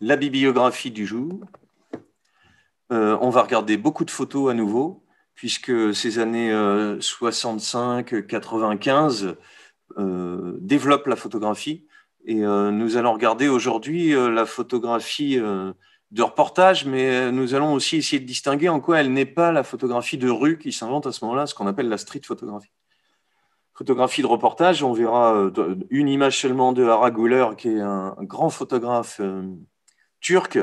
la bibliographie du jour. Euh, on va regarder beaucoup de photos à nouveau, puisque ces années 65-95 euh, euh, développent la photographie. Et nous allons regarder aujourd'hui la photographie de reportage, mais nous allons aussi essayer de distinguer en quoi elle n'est pas la photographie de rue qui s'invente à ce moment-là, ce qu'on appelle la street photographie photographie de reportage. On verra une image seulement de Ara qui est un grand photographe Turc,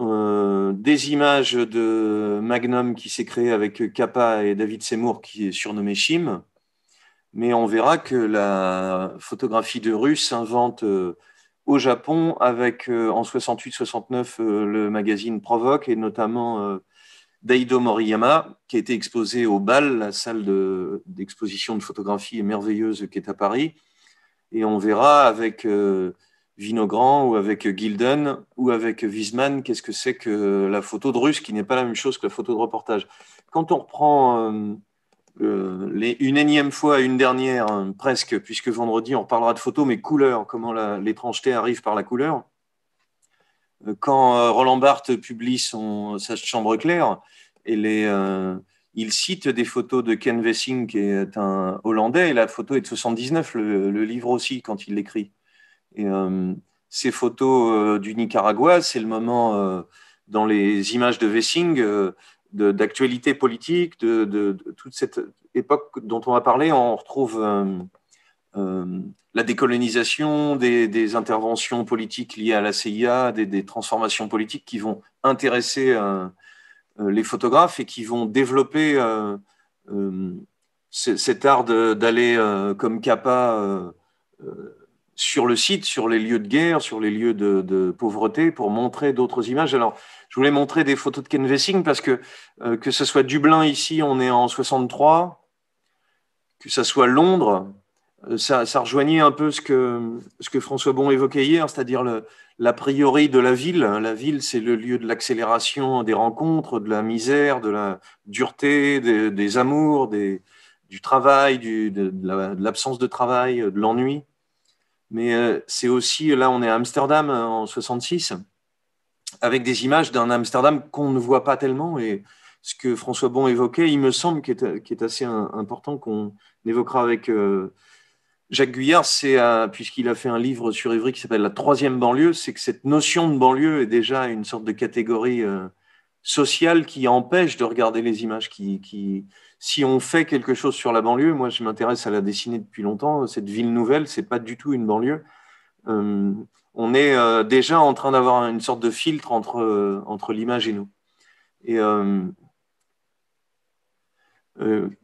euh, des images de Magnum qui s'est créé avec Kappa et David Seymour qui est surnommé Chim. Mais on verra que la photographie de Russe s'invente euh, au Japon avec euh, en 68-69 le magazine Provoke, et notamment Daido Moriyama qui a été exposé au BAL, la salle d'exposition de, photographie merveilleuse qui est à Paris. Et on verra avec Vinogrand ou avec Gilden ou avec Wiesmann, qu'est-ce que c'est que la photo de russe qui n'est pas la même chose que la photo de reportage Quand on reprend euh, euh, les, une énième fois, une dernière hein, presque, puisque vendredi on parlera de photos, mais couleur. comment l'étrangeté arrive par la couleur. Euh, quand Roland Barthes publie son, sa chambre claire, et les, il cite des photos de Ken Wessing, qui est un Hollandais, et la photo est de 79, le livre aussi, quand il l'écrit. Et euh, ces photos euh, du Nicaragua, c'est le moment euh, dans les images de Wessing d'actualité politique, de, toute cette époque dont on a parlé, on retrouve la décolonisation, des, interventions politiques liées à la CIA, des, transformations politiques qui vont intéresser les photographes et qui vont développer cet art d'aller comme capa sur le site, sur les lieux de guerre, sur les lieux de, pauvreté, pour montrer d'autres images. Alors, je voulais montrer des photos de Ken parce que euh, que ce soit Dublin ici, on est en 63, que ce soit Londres, euh, ça, rejoignait un peu ce que, ce que François Bon évoquait hier, c'est-à-dire l'a priori de la ville. La ville, c'est le lieu de l'accélération des rencontres, de la misère, de la dureté, des, amours, du travail, de, l'absence de travail, de l'ennui mais euh, c'est aussi, là on est à Amsterdam euh, en 66, avec des images d'un Amsterdam qu'on ne voit pas tellement, et ce que François Bon évoquait, il me semble, qu'il est, assez important, qu'on évoquera avec euh, Jacques Guyard, puisqu'il a fait un livre sur Ivry qui s'appelle La troisième banlieue, c'est que cette notion de banlieue est déjà une sorte de catégorie social qui empêche de regarder les images. Qui, si on fait quelque chose sur la banlieue, moi je m'intéresse à la dessiner depuis longtemps. Cette ville nouvelle, c'est pas du tout une banlieue. Euh, on est euh, déjà en train d'avoir une sorte de filtre entre, euh, entre l'image et nous. Et,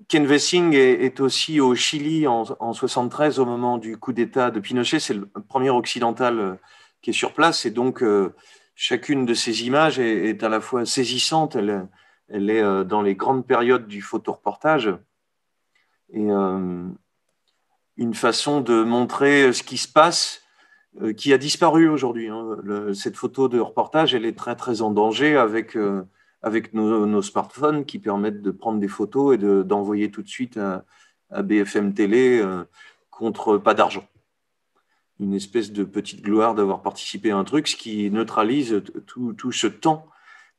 Ken Vessing est, aussi au Chili en, 73 au moment du coup d'État de Pinochet. C'est le premier occidental qui est sur place et donc chacune de ces images est, à la fois saisissante, elle, est euh, dans les grandes périodes du photoreportage, et euh, une façon de montrer euh, ce qui se passe, qui a disparu aujourd'hui. Hein. Cette photo de reportage, elle est très très en danger avec, avec nos, smartphones qui permettent de prendre des photos et d'envoyer tout de suite à BFM Télé contre pas d'argent une espèce de petite gloire d'avoir participé à un truc, ce qui neutralise tout, tout, ce temps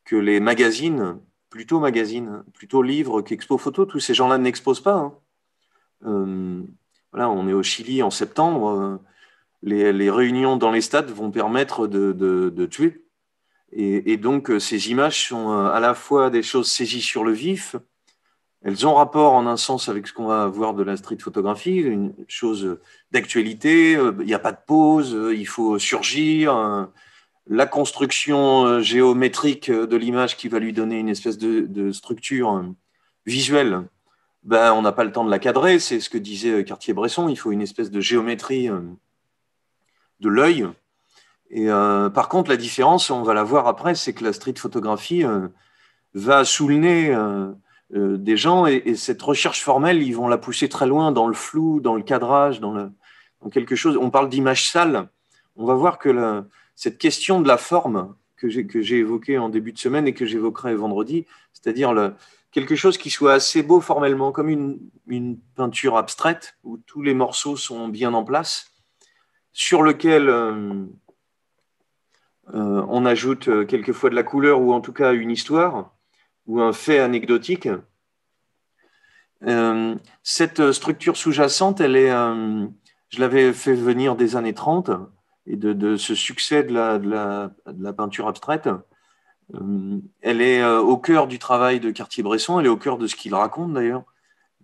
que les magazines, plutôt magazines, plutôt livres qu'expo photos, tous ces gens-là n'exposent pas. Hein. Euh, voilà, on est au Chili en septembre. Euh, les, réunions dans les stades vont permettre de, de, de tuer. et, donc, euh, ces images sont à la fois des choses saisies sur le vif, elles ont rapport en un sens avec ce qu'on va voir de la street photographie, une chose d'actualité, euh, il n'y a pas de pause, euh, il faut surgir, euh, la construction géométrique de l'image qui va lui donner une espèce de, structure visuelle, ben, on n'a pas le temps de la cadrer, c'est ce que disait Cartier-Bresson, il faut une espèce de géométrie de l'œil. Et par contre, la différence, on va la voir après, c'est que la street photographie va souligner… Euh, des gens et, cette recherche formelle, ils vont la pousser très loin dans le flou, dans le cadrage, dans, quelque chose. On parle d'image sale. On va voir que cette question de la forme que j'ai évoquée en début de semaine et que j'évoquerai vendredi, c'est-à-dire quelque chose qui soit assez beau formellement, comme une, peinture abstraite où tous les morceaux sont bien en place, sur lequel euh, euh, on ajoute quelquefois de la couleur ou en tout cas une histoire ou un fait anecdotique, euh, cette structure sous-jacente, elle est, euh, je l'avais fait venir des années 30 et de, ce succès de la, peinture abstraite. Euh, elle est au cœur du travail de Cartier-Bresson, elle est au cœur de ce qu'il raconte d'ailleurs.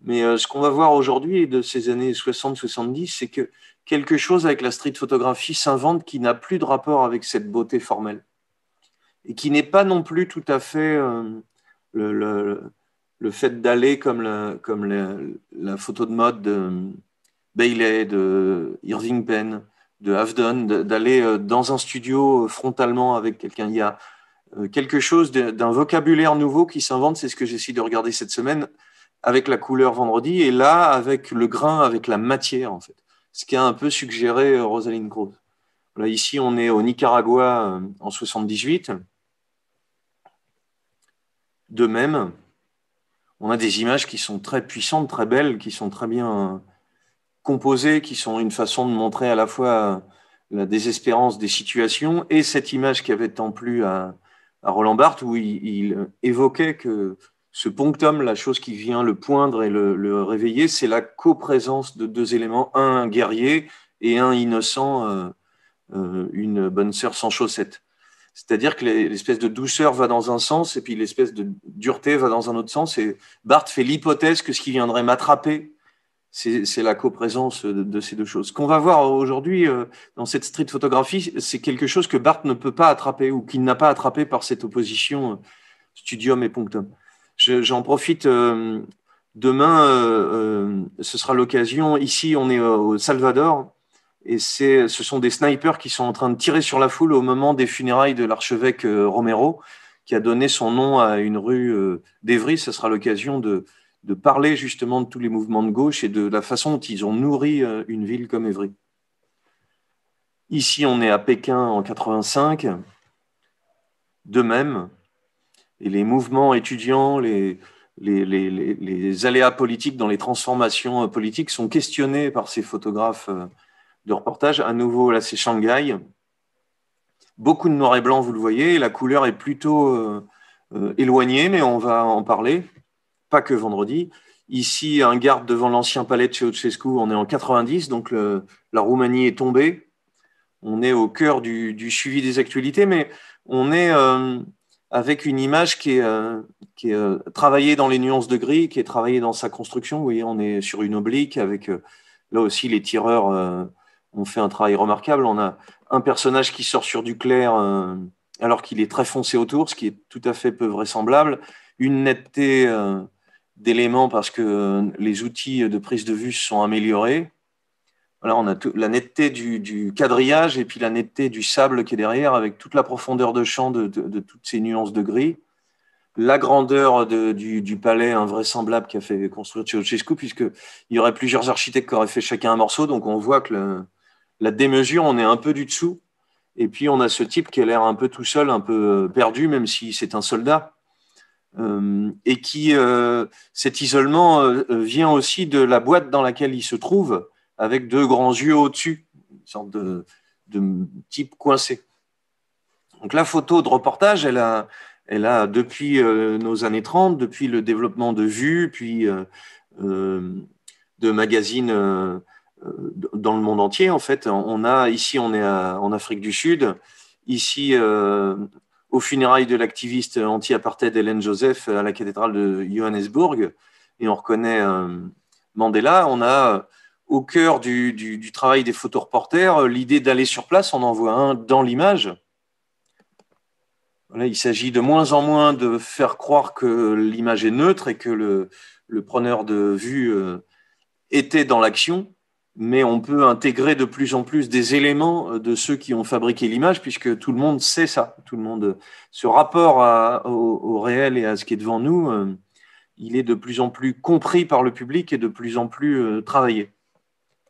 Mais ce qu'on va voir aujourd'hui de ces années 60-70, c'est que quelque chose avec la street photographie s'invente qui n'a plus de rapport avec cette beauté formelle et qui n'est pas non plus tout à fait le, le, le fait d'aller comme, la, comme photo de mode de Bailey, de Irving Penn, de Havdon, d'aller euh, dans un studio euh, frontalement avec quelqu'un. Il y a euh, quelque chose d'un vocabulaire nouveau qui s'invente, c'est ce que j'essaie de regarder cette semaine avec la couleur vendredi et là avec le grain, avec la matière en fait. Ce qui a un peu suggéré Rosaline Groth. ici, on est au Nicaragua en 78 de même, on a des images qui sont très puissantes, très belles, qui sont très bien composées, qui sont une façon de montrer à la fois la désespérance des situations et cette image qui avait tant plu à, Roland Barthes où il, évoquait que ce ponctum, la chose qui vient le poindre et le, réveiller, c'est la coprésence de deux éléments, un, guerrier et un innocent, euh, euh, une bonne sœur sans chaussettes. C'est-à-dire que l'espèce de douceur va dans un sens et puis l'espèce de dureté va dans un autre sens. Et Barthes fait l'hypothèse que ce qui viendrait m'attraper, c'est la coprésence de, ces deux choses. qu'on va voir aujourd'hui euh, dans cette street photographie, c'est quelque chose que Barthes ne peut pas attraper ou qu'il n'a pas attrapé par cette opposition euh, studium et punctum. J'en profite. Euh, demain, ce sera l'occasion. Ici, on est au Salvador et ce sont des snipers qui sont en train de tirer sur la foule au moment des funérailles de l'archevêque euh, Romero, qui a donné son nom à une rue euh, d'Evry. Ce sera l'occasion de, parler justement de tous les mouvements de gauche et de la façon dont ils ont nourri euh, une ville comme Evry. Ici, on est à Pékin en 85. De même, et les mouvements étudiants, les aléas politiques dans les transformations politiques sont questionnés par ces photographes de reportage, À nouveau, là, c'est Shanghai. Beaucoup de noir et blanc, vous le voyez. La couleur est plutôt euh, euh, éloignée, mais on va en parler. Pas que vendredi. Ici, un garde devant l'ancien palais de Ceausescu. On est en 90, donc la Roumanie est tombée. On est au cœur du, suivi des actualités, mais on est euh, avec une image qui est, travaillée dans les nuances de gris, qui est travaillée dans sa construction. Vous voyez, on est sur une oblique avec là aussi les tireurs on fait un travail remarquable. On a un personnage qui sort sur du clair euh, alors qu'il est très foncé autour, ce qui est tout à fait peu vraisemblable. Une netteté euh, d'éléments parce que euh, les outils de prise de vue sont améliorés. Voilà, on a la netteté du, quadrillage et puis la netteté du sable qui est derrière avec toute la profondeur de champ de, toutes ces nuances de gris. La grandeur du, palais invraisemblable a fait construire Ceausescu, puisqu'il y aurait plusieurs architectes qui auraient fait chacun un morceau, donc on voit que le, la démesure, on est un peu du dessous. Et puis, on a ce type qui a l'air un peu tout seul, un peu euh, perdu, même si c'est un soldat. Euh, et qui, euh, cet isolement vient aussi de la boîte dans laquelle il se trouve, avec deux grands yeux au-dessus, une sorte de, type coincé. Donc, la photo de reportage, elle a, elle a depuis nos années 30, depuis le développement de vues, puis de magazines euh, dans le monde entier. En fait, on a ici, on est en Afrique du Sud, ici aux euh, au funérailles de l'activiste anti-apartheid Hélène Joseph à la cathédrale de Johannesburg, et on reconnaît euh, Mandela. On a au cœur du, travail des photoreporters l'idée d'aller sur place. On en voit un dans l'image. il s'agit de moins en moins de faire croire que l'image est neutre et que le, preneur de vue était dans l'action mais on peut intégrer de plus en plus des éléments euh, de ceux qui ont fabriqué l'image, puisque tout le monde sait ça. Tout le monde, euh, ce rapport au, réel et à ce qui est devant nous, euh, il est de plus en plus compris par le public et de plus en plus travaillé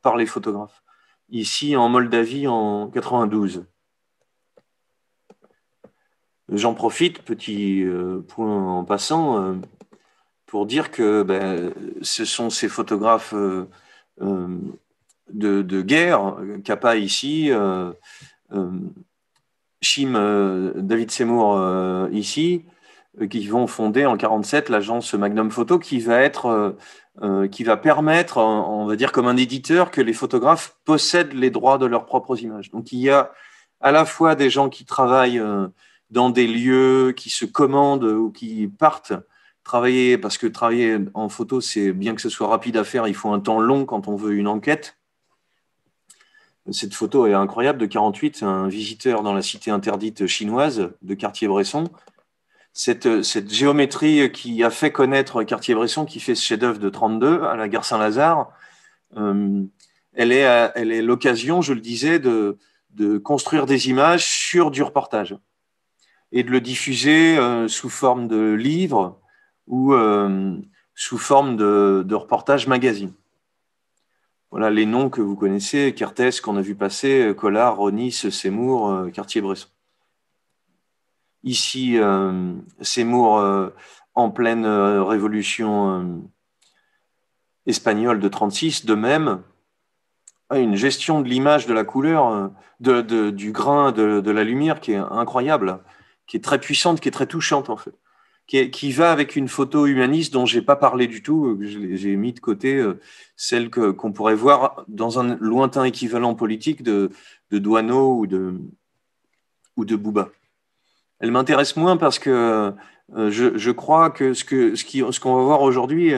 par les photographes. Ici, en Moldavie, en 92. J'en profite, petit point en passant, pour dire que ben, ce sont ces photographes de, guerre Kappa ici. Euh, euh, Chim, euh, David Seymour ici, qui vont fonder en 1947 l'agence Magnum Photo, qui va être, qui va permettre, on va dire comme un éditeur, que les photographes possèdent les droits de leurs propres images. Donc il y a à la fois des gens qui travaillent dans des lieux, qui se commandent ou qui partent travailler, parce que travailler en photo, c'est bien que ce soit rapide à faire, il faut un temps long quand on veut une enquête. Cette photo est incroyable de 48, un visiteur dans la cité interdite chinoise de Cartier-Bresson. Cette, géométrie qui a fait connaître Cartier-Bresson, qui fait ce chef-d'œuvre de 32 à la gare Saint-Lazare, euh, elle est l'occasion, je le disais, de, construire des images sur du reportage et de le diffuser euh, sous forme de livre ou euh, sous forme de reportage magazine voilà les noms que vous connaissez, Cartes qu'on a vu passer, Collard, Ronis, Seymour, euh, Cartier-Bresson. Ici, euh, Seymour euh, en pleine révolution espagnole de 36, de même, une gestion de l'image, de la couleur, du grain, de, la lumière qui est incroyable, qui est très puissante, qui est très touchante en fait qui, va avec une photo humaniste dont j'ai pas parlé du tout, euh, j'ai mis de côté euh, celle celle qu'on pourrait voir dans un lointain équivalent politique de, de Douaneau ou de, ou de Bouba. Elle m'intéresse moins parce que euh, je, je, crois que ce qu'on ce qui, ce qu'on va voir aujourd'hui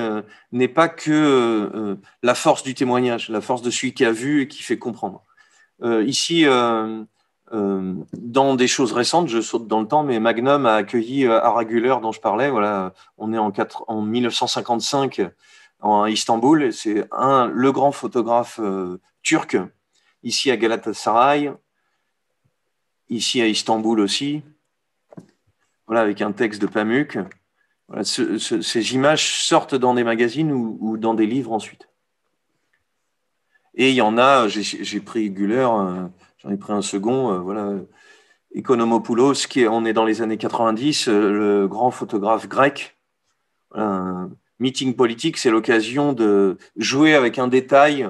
n'est pas que la force du témoignage, la force de celui qui a vu et qui fait comprendre. ici, euh, dans des choses récentes, je saute dans le temps, mais Magnum a accueilli euh, Araguler dont je parlais. Voilà, on est en, en 1955 en Istanbul. C'est un le grand photographe euh, turc ici à Galatasaray, ici à Istanbul aussi. Voilà, avec un texte de Pamuk. ces images sortent dans des magazines ou, dans des livres ensuite. Et il y en a, j'ai pris Guller. J'en ai pris un second, euh, voilà. Economopoulos, qui est, on est dans les années 90, euh, le grand photographe grec. Un meeting politique, c'est l'occasion de jouer avec un détail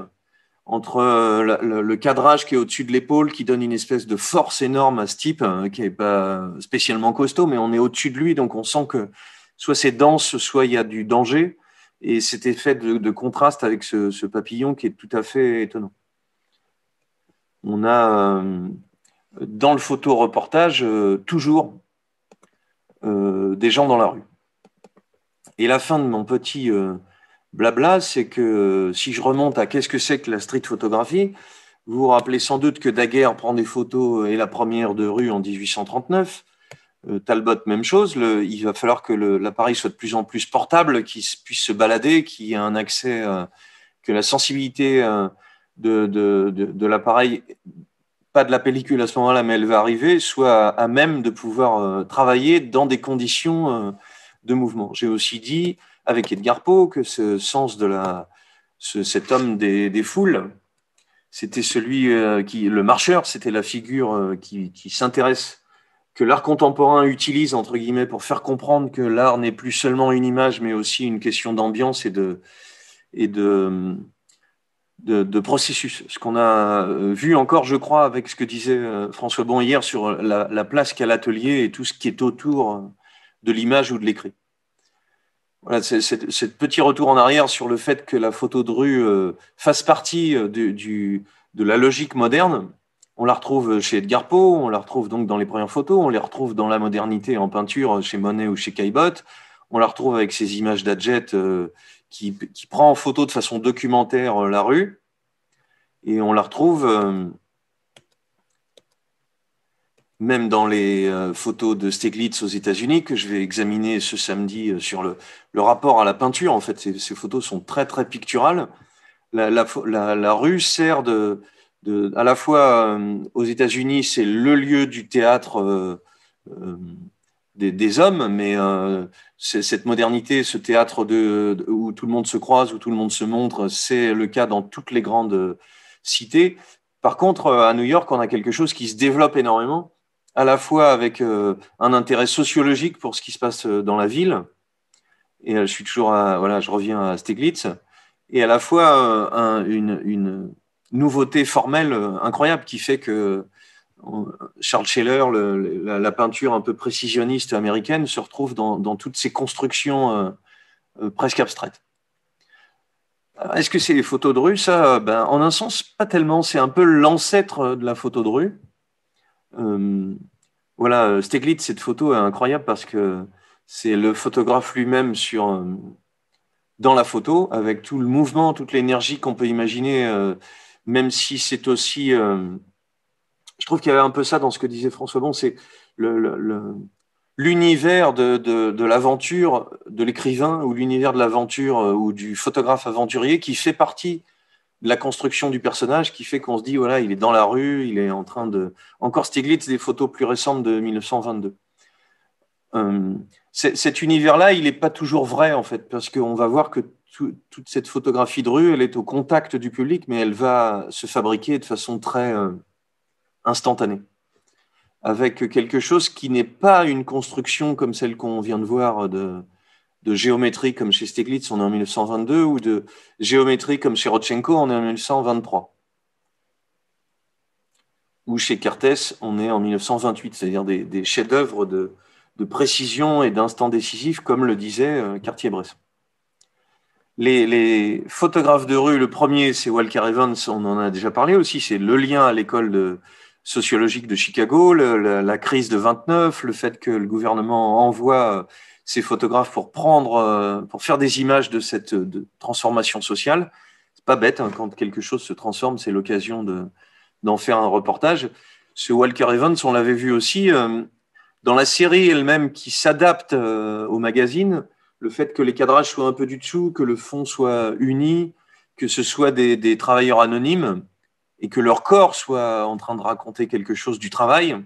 entre euh, le, cadrage qui est au-dessus de l'épaule, qui donne une espèce de force énorme à ce type, hein, qui n'est pas spécialement costaud, mais on est au-dessus de lui, donc on sent que soit c'est dense, soit il y a du danger. Et cet effet de, contraste avec ce papillon qui est tout à fait étonnant on a euh, dans le photo-reportage euh, toujours euh, des gens dans la rue. Et la fin de mon petit blabla, c'est que si je remonte à qu'est-ce que c'est que la street photographie, vous vous rappelez sans doute que Daguerre prend des photos et la première de rue en 1839. Talbot, même chose. il va falloir que l'appareil soit de plus en plus portable, qu'il puisse se balader, qu'il y ait un accès, que la sensibilité de, de, de, l'appareil, pas de la pellicule à ce moment-là, mais elle va arriver, soit à, même de pouvoir euh, travailler dans des conditions euh, de mouvement. J'ai aussi dit avec Edgar Poe que ce sens de la, cet homme des, des foules, c'était celui euh, qui, le marcheur, c'était la figure qui, qui s'intéresse que l'art contemporain utilise, entre guillemets, pour faire comprendre que l'art n'est plus seulement une image, mais aussi une question d'ambiance et de, et de, de, processus. Ce qu'on a euh, vu encore, je crois, avec ce que disait euh, François Bon hier sur la, place qu'a l'atelier et tout ce qui est autour euh, de l'image ou de l'écrit. Voilà, ce petit retour en arrière sur le fait que la photo de rue fasse partie de la logique moderne. On la retrouve chez Edgar Poe, on la retrouve donc dans les premières photos, on les retrouve dans la modernité en peinture chez Monet ou chez Caillebotte, on la retrouve avec ces images d'Adjet qui, prend en photo de façon documentaire euh, la rue. Et on la retrouve euh, même dans les euh, photos de Steglitz aux États-Unis, que je vais examiner ce samedi sur le, rapport à la peinture. En fait, ces, photos sont très, très picturales. La, rue sert de, à la fois aux États-Unis, c'est le lieu du théâtre des, hommes, mais euh, cette modernité, ce théâtre de, où tout le monde se croise, où tout le monde se montre, c'est le cas dans toutes les grandes euh, cités. Par contre, euh, à New York, on a quelque chose qui se développe énormément, à la fois avec un intérêt sociologique pour ce qui se passe dans la ville, et je suis toujours à, voilà, je reviens à Steglitz, et à la fois une, une, nouveauté formelle incroyable qui fait que Charles Scheller, la, peinture un peu précisionniste américaine, se retrouve dans, toutes ces constructions euh, euh, presque abstraites. Euh, est-ce que c'est les photos de rue Ça, ben, en un sens, pas tellement. C'est un peu l'ancêtre de la photo de rue. voilà, Steglitz, cette photo est incroyable parce que c'est le photographe lui-même sur, dans la photo, avec tout le mouvement, toute l'énergie qu'on peut imaginer, même si c'est aussi je trouve qu'il y avait un peu ça dans ce que disait François Bon, c'est l'univers de, l'aventure de l'écrivain ou l'univers de l'aventure euh, ou du photographe aventurier qui fait partie de la construction du personnage qui fait qu'on se dit voilà il est dans la rue il est en train de encore Stiglitz des photos plus récentes de 1922 euh, cet univers là il n'est pas toujours vrai en fait parce qu'on va voir que toute cette photographie de rue elle est au contact du public mais elle va se fabriquer de façon très euh, instantanée, avec quelque chose qui n'est pas une construction comme celle qu'on vient de voir de, géométrie comme chez Steglitz, on est en 1922, ou de géométrie comme chez Rotchenko, on est en 1923. Ou chez Cartes, on est en 1928, c'est-à-dire des, chefs-d'œuvre de, précision et d'instant décisif, comme le disait euh, Cartier-Bresson. Les, les, photographes de rue, le premier, c'est Walker Evans, on en a déjà parlé aussi, c'est le lien à l'école de, sociologique de Chicago, la, crise de 29, le fait que le gouvernement envoie euh, ses photographes pour prendre, euh, pour faire des images de cette transformation sociale. C'est pas bête hein, quand quelque chose se transforme, c'est l'occasion d'en faire un reportage. Ce Walker Evans, on l'avait vu aussi euh, dans la série elle-même qui s'adapte au magazine. Le fait que les cadrages soient un peu du dessous, que le fond soit uni, que ce soit des travailleurs anonymes, et que leur corps soit en train de raconter quelque chose du travail,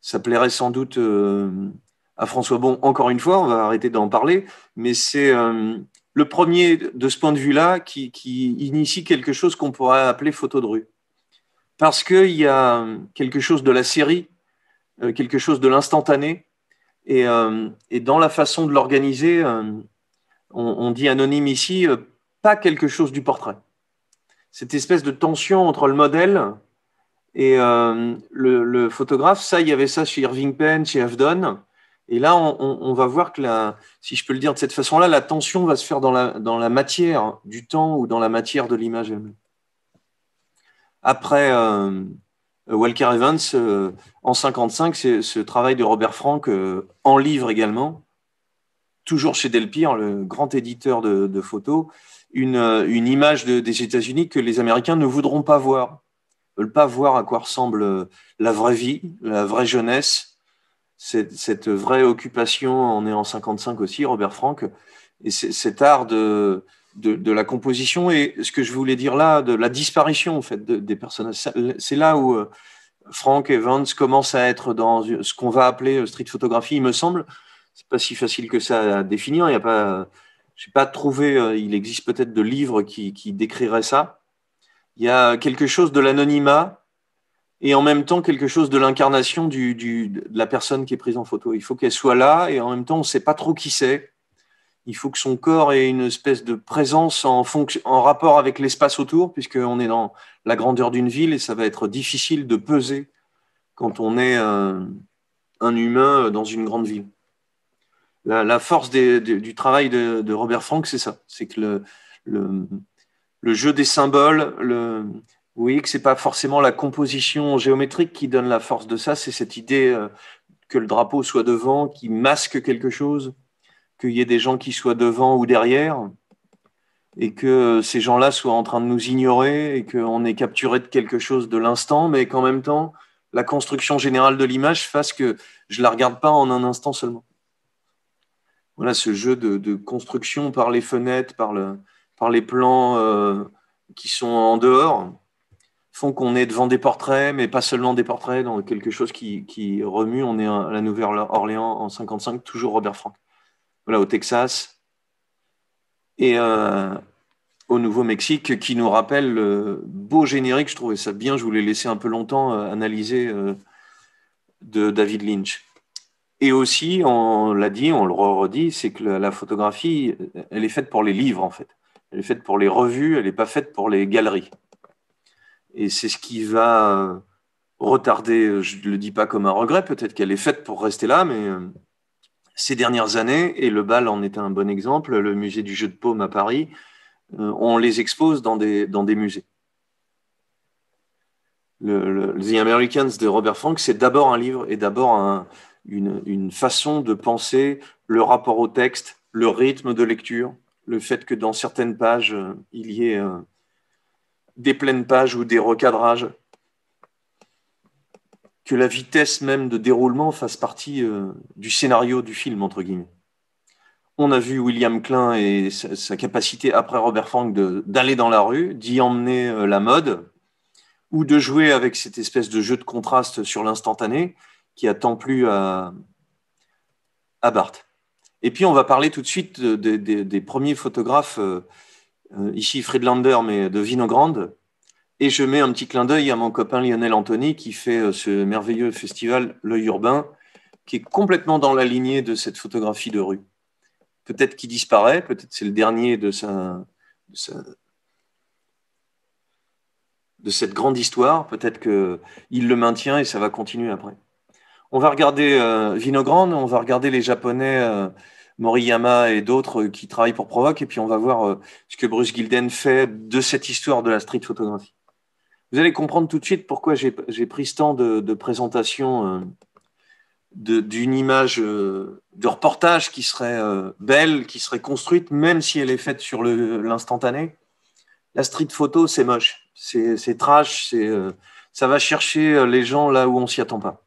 ça plairait sans doute euh, à François Bon, encore une fois, on va arrêter d'en parler, mais c'est euh, le premier de ce point de vue-là qui, initie quelque chose qu'on pourrait appeler photo de rue. Parce qu'il y a quelque chose de la série, euh, quelque chose de l'instantané, et, dans la façon de l'organiser, on, dit anonyme ici, pas quelque chose du portrait cette espèce de tension entre le modèle et euh, le, photographe. Ça, il y avait ça chez Irving Penn, chez Avdon. Et là, on, va voir que, si je peux le dire de cette façon-là, la tension va se faire dans la, matière du temps ou dans la matière de l'image même Après euh, Walker Evans, euh, en 1955, c'est ce travail de Robert Frank en livre également, toujours chez Delpire, le grand éditeur de photos, euh, une, image des États-Unis que les Américains ne voudront pas voir. Ils veulent pas voir à quoi ressemble euh, la vraie vie, la vraie jeunesse, cette, vraie occupation. On est en 55 aussi, Robert Frank, et cet art de, la composition et ce que je voulais dire là, de la disparition en fait des personnages. C'est là où euh, Frank Evans commence à être dans ce qu'on va appeler street photographie, il me semble. C'est pas si facile que ça à définir. Il n'y a pas je n'ai pas trouvé, euh, il existe peut-être de livres qui, décriraient ça. Il y a quelque chose de l'anonymat et en même temps quelque chose de l'incarnation de la personne qui est prise en photo. Il faut qu'elle soit là et en même temps on ne sait pas trop qui c'est. Il faut que son corps ait une espèce de présence en, rapport avec l'espace autour, puisqu'on est dans la grandeur d'une ville et ça va être difficile de peser quand on est euh, un humain dans une grande ville la, force du travail de, Robert Frank, c'est ça. C'est que le, jeu des symboles, le, vous voyez que ce n'est pas forcément la composition géométrique qui donne la force de ça, c'est cette idée euh, que le drapeau soit devant, qui masque quelque chose, qu'il y ait des gens qui soient devant ou derrière, et que ces gens-là soient en train de nous ignorer, et qu'on est capturé de quelque chose de l'instant, mais qu'en même temps, la construction générale de l'image fasse que je ne la regarde pas en un instant seulement voilà, ce jeu de, construction par les fenêtres, par, les plans euh, qui sont en dehors, font qu'on est devant des portraits, mais pas seulement des portraits, dans quelque chose qui, remue. On est à la Nouvelle-Orléans en 55, toujours Robert Frank, voilà, au Texas. Et euh, au Nouveau-Mexique, qui nous rappelle le beau générique, je trouvais ça bien, je voulais laisser un peu longtemps euh, analyser de David Lynch. Et aussi, on l'a dit, on le redit, c'est que la, photographie, elle est faite pour les livres, en fait. Elle est faite pour les revues, elle n'est pas faite pour les galeries. Et c'est ce qui va euh, retarder, euh, je ne le dis pas comme un regret, peut-être qu'elle est faite pour rester là, mais euh, ces dernières années, et le bal en est un bon exemple, le musée du jeu de paume à Paris, on les expose dans des, dans des musées. Le, The Americans de Robert Frank, c'est d'abord un livre et d'abord un, une, façon de penser le rapport au texte, le rythme de lecture, le fait que dans certaines pages, euh, il y ait euh, des pleines pages ou des recadrages, que la vitesse même de déroulement fasse partie euh, du scénario du film, entre guillemets. On a vu William Klein et sa, sa capacité, après Robert Frank, d'aller dans la rue, d'y emmener la mode, ou de jouer avec cette espèce de jeu de contraste sur l'instantané, qui attend plus à, à Barthes. Et puis on va parler tout de suite des premiers photographes, euh, euh, ici Friedlander, mais de Vinogrande. Et je mets un petit clin d'œil à mon copain Lionel Anthony qui fait euh, ce merveilleux festival L'œil urbain, qui est complètement dans la lignée de cette photographie de rue. Peut-être qu'il disparaît, peut-être c'est le dernier de sa, de de cette grande histoire. Peut-être qu'il le maintient et ça va continuer après on va regarder euh, Vinogrand, on va regarder les Japonais euh, Moriyama et d'autres qui travaillent pour Provoque, et puis on va voir euh, ce que Bruce Gilden fait de cette histoire de la street photographie. Vous allez comprendre tout de suite pourquoi j'ai pris ce temps de, présentation d'une image de reportage qui serait belle, qui serait construite, même si elle est faite sur l'instantané. La street photo, c'est moche, c'est trash, ça va chercher les gens là où on s'y attend pas.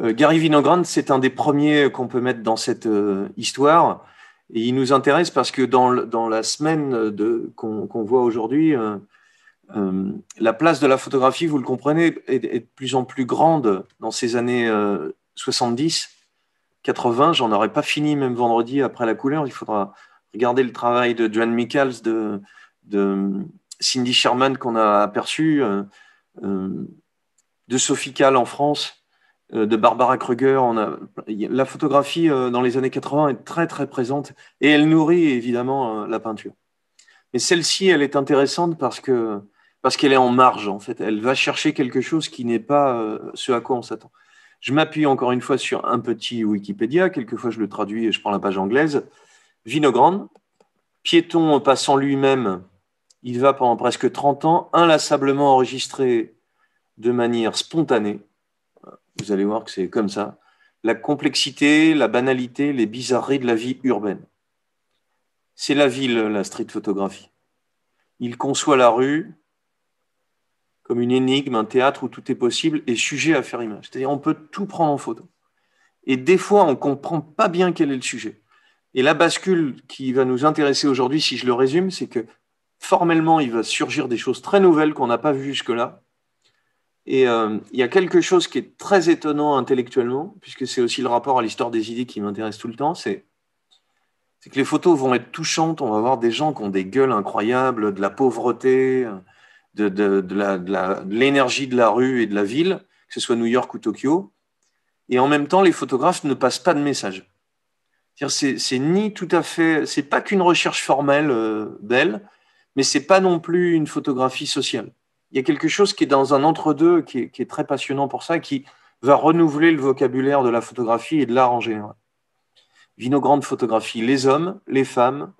Euh, Gary Vinogrand, c'est un des premiers qu'on peut mettre dans cette euh, histoire. Et il nous intéresse parce que dans, la semaine qu'on voit aujourd'hui, euh, la place de la photographie, vous le comprenez, est, de plus en plus grande dans ces années 70, 80. J'en aurais pas fini même vendredi après la couleur. Il faudra regarder le travail de Joan Michaels, de, de Cindy Sherman qu'on a aperçu, de Sophie Kahl en France. Euh, de Barbara Kruger. On a, la photographie euh, dans les années 80 est très très présente et elle nourrit évidemment euh, la peinture. Mais celle-ci, elle est intéressante parce que parce qu'elle est en marge en fait. Elle va chercher quelque chose qui n'est pas ce à quoi on s'attend. Je m'appuie encore une fois sur un petit Wikipédia. Quelquefois, je le traduis et je prends la page anglaise. Vinogrande, piéton passant lui-même, il va pendant presque 30 ans inlassablement enregistrer de manière spontanée vous allez voir que c'est comme ça. La complexité, la banalité, les bizarreries de la vie urbaine. C'est la ville, la street photographie. Il conçoit la rue comme une énigme, un théâtre où tout est possible et sujet à faire image. C'est-à-dire on peut tout prendre en photo. Et des fois, on ne comprend pas bien quel est le sujet. Et la bascule qui va nous intéresser aujourd'hui, si je le résume, c'est que formellement, il va surgir des choses très nouvelles qu'on n'a pas vues jusque-là, et euh, il y a quelque chose qui est très étonnant intellectuellement, puisque c'est aussi le rapport à l'histoire des idées qui m'intéresse tout le temps, c'est que les photos vont être touchantes, on va voir des gens qui ont des gueules incroyables, de la pauvreté, de, l'énergie de, la rue et de la ville, que ce soit New York ou Tokyo. Et en même temps, les photographes ne passent pas de message. C'est ni tout à fait, c'est pas qu'une recherche formelle belle, euh, d'elle, mais c'est pas non plus une photographie sociale il y a quelque chose qui est dans un entre-deux, qui est, très passionnant pour ça, qui va renouveler le vocabulaire de la photographie et de l'art en général. Grande photographie, les hommes, les femmes,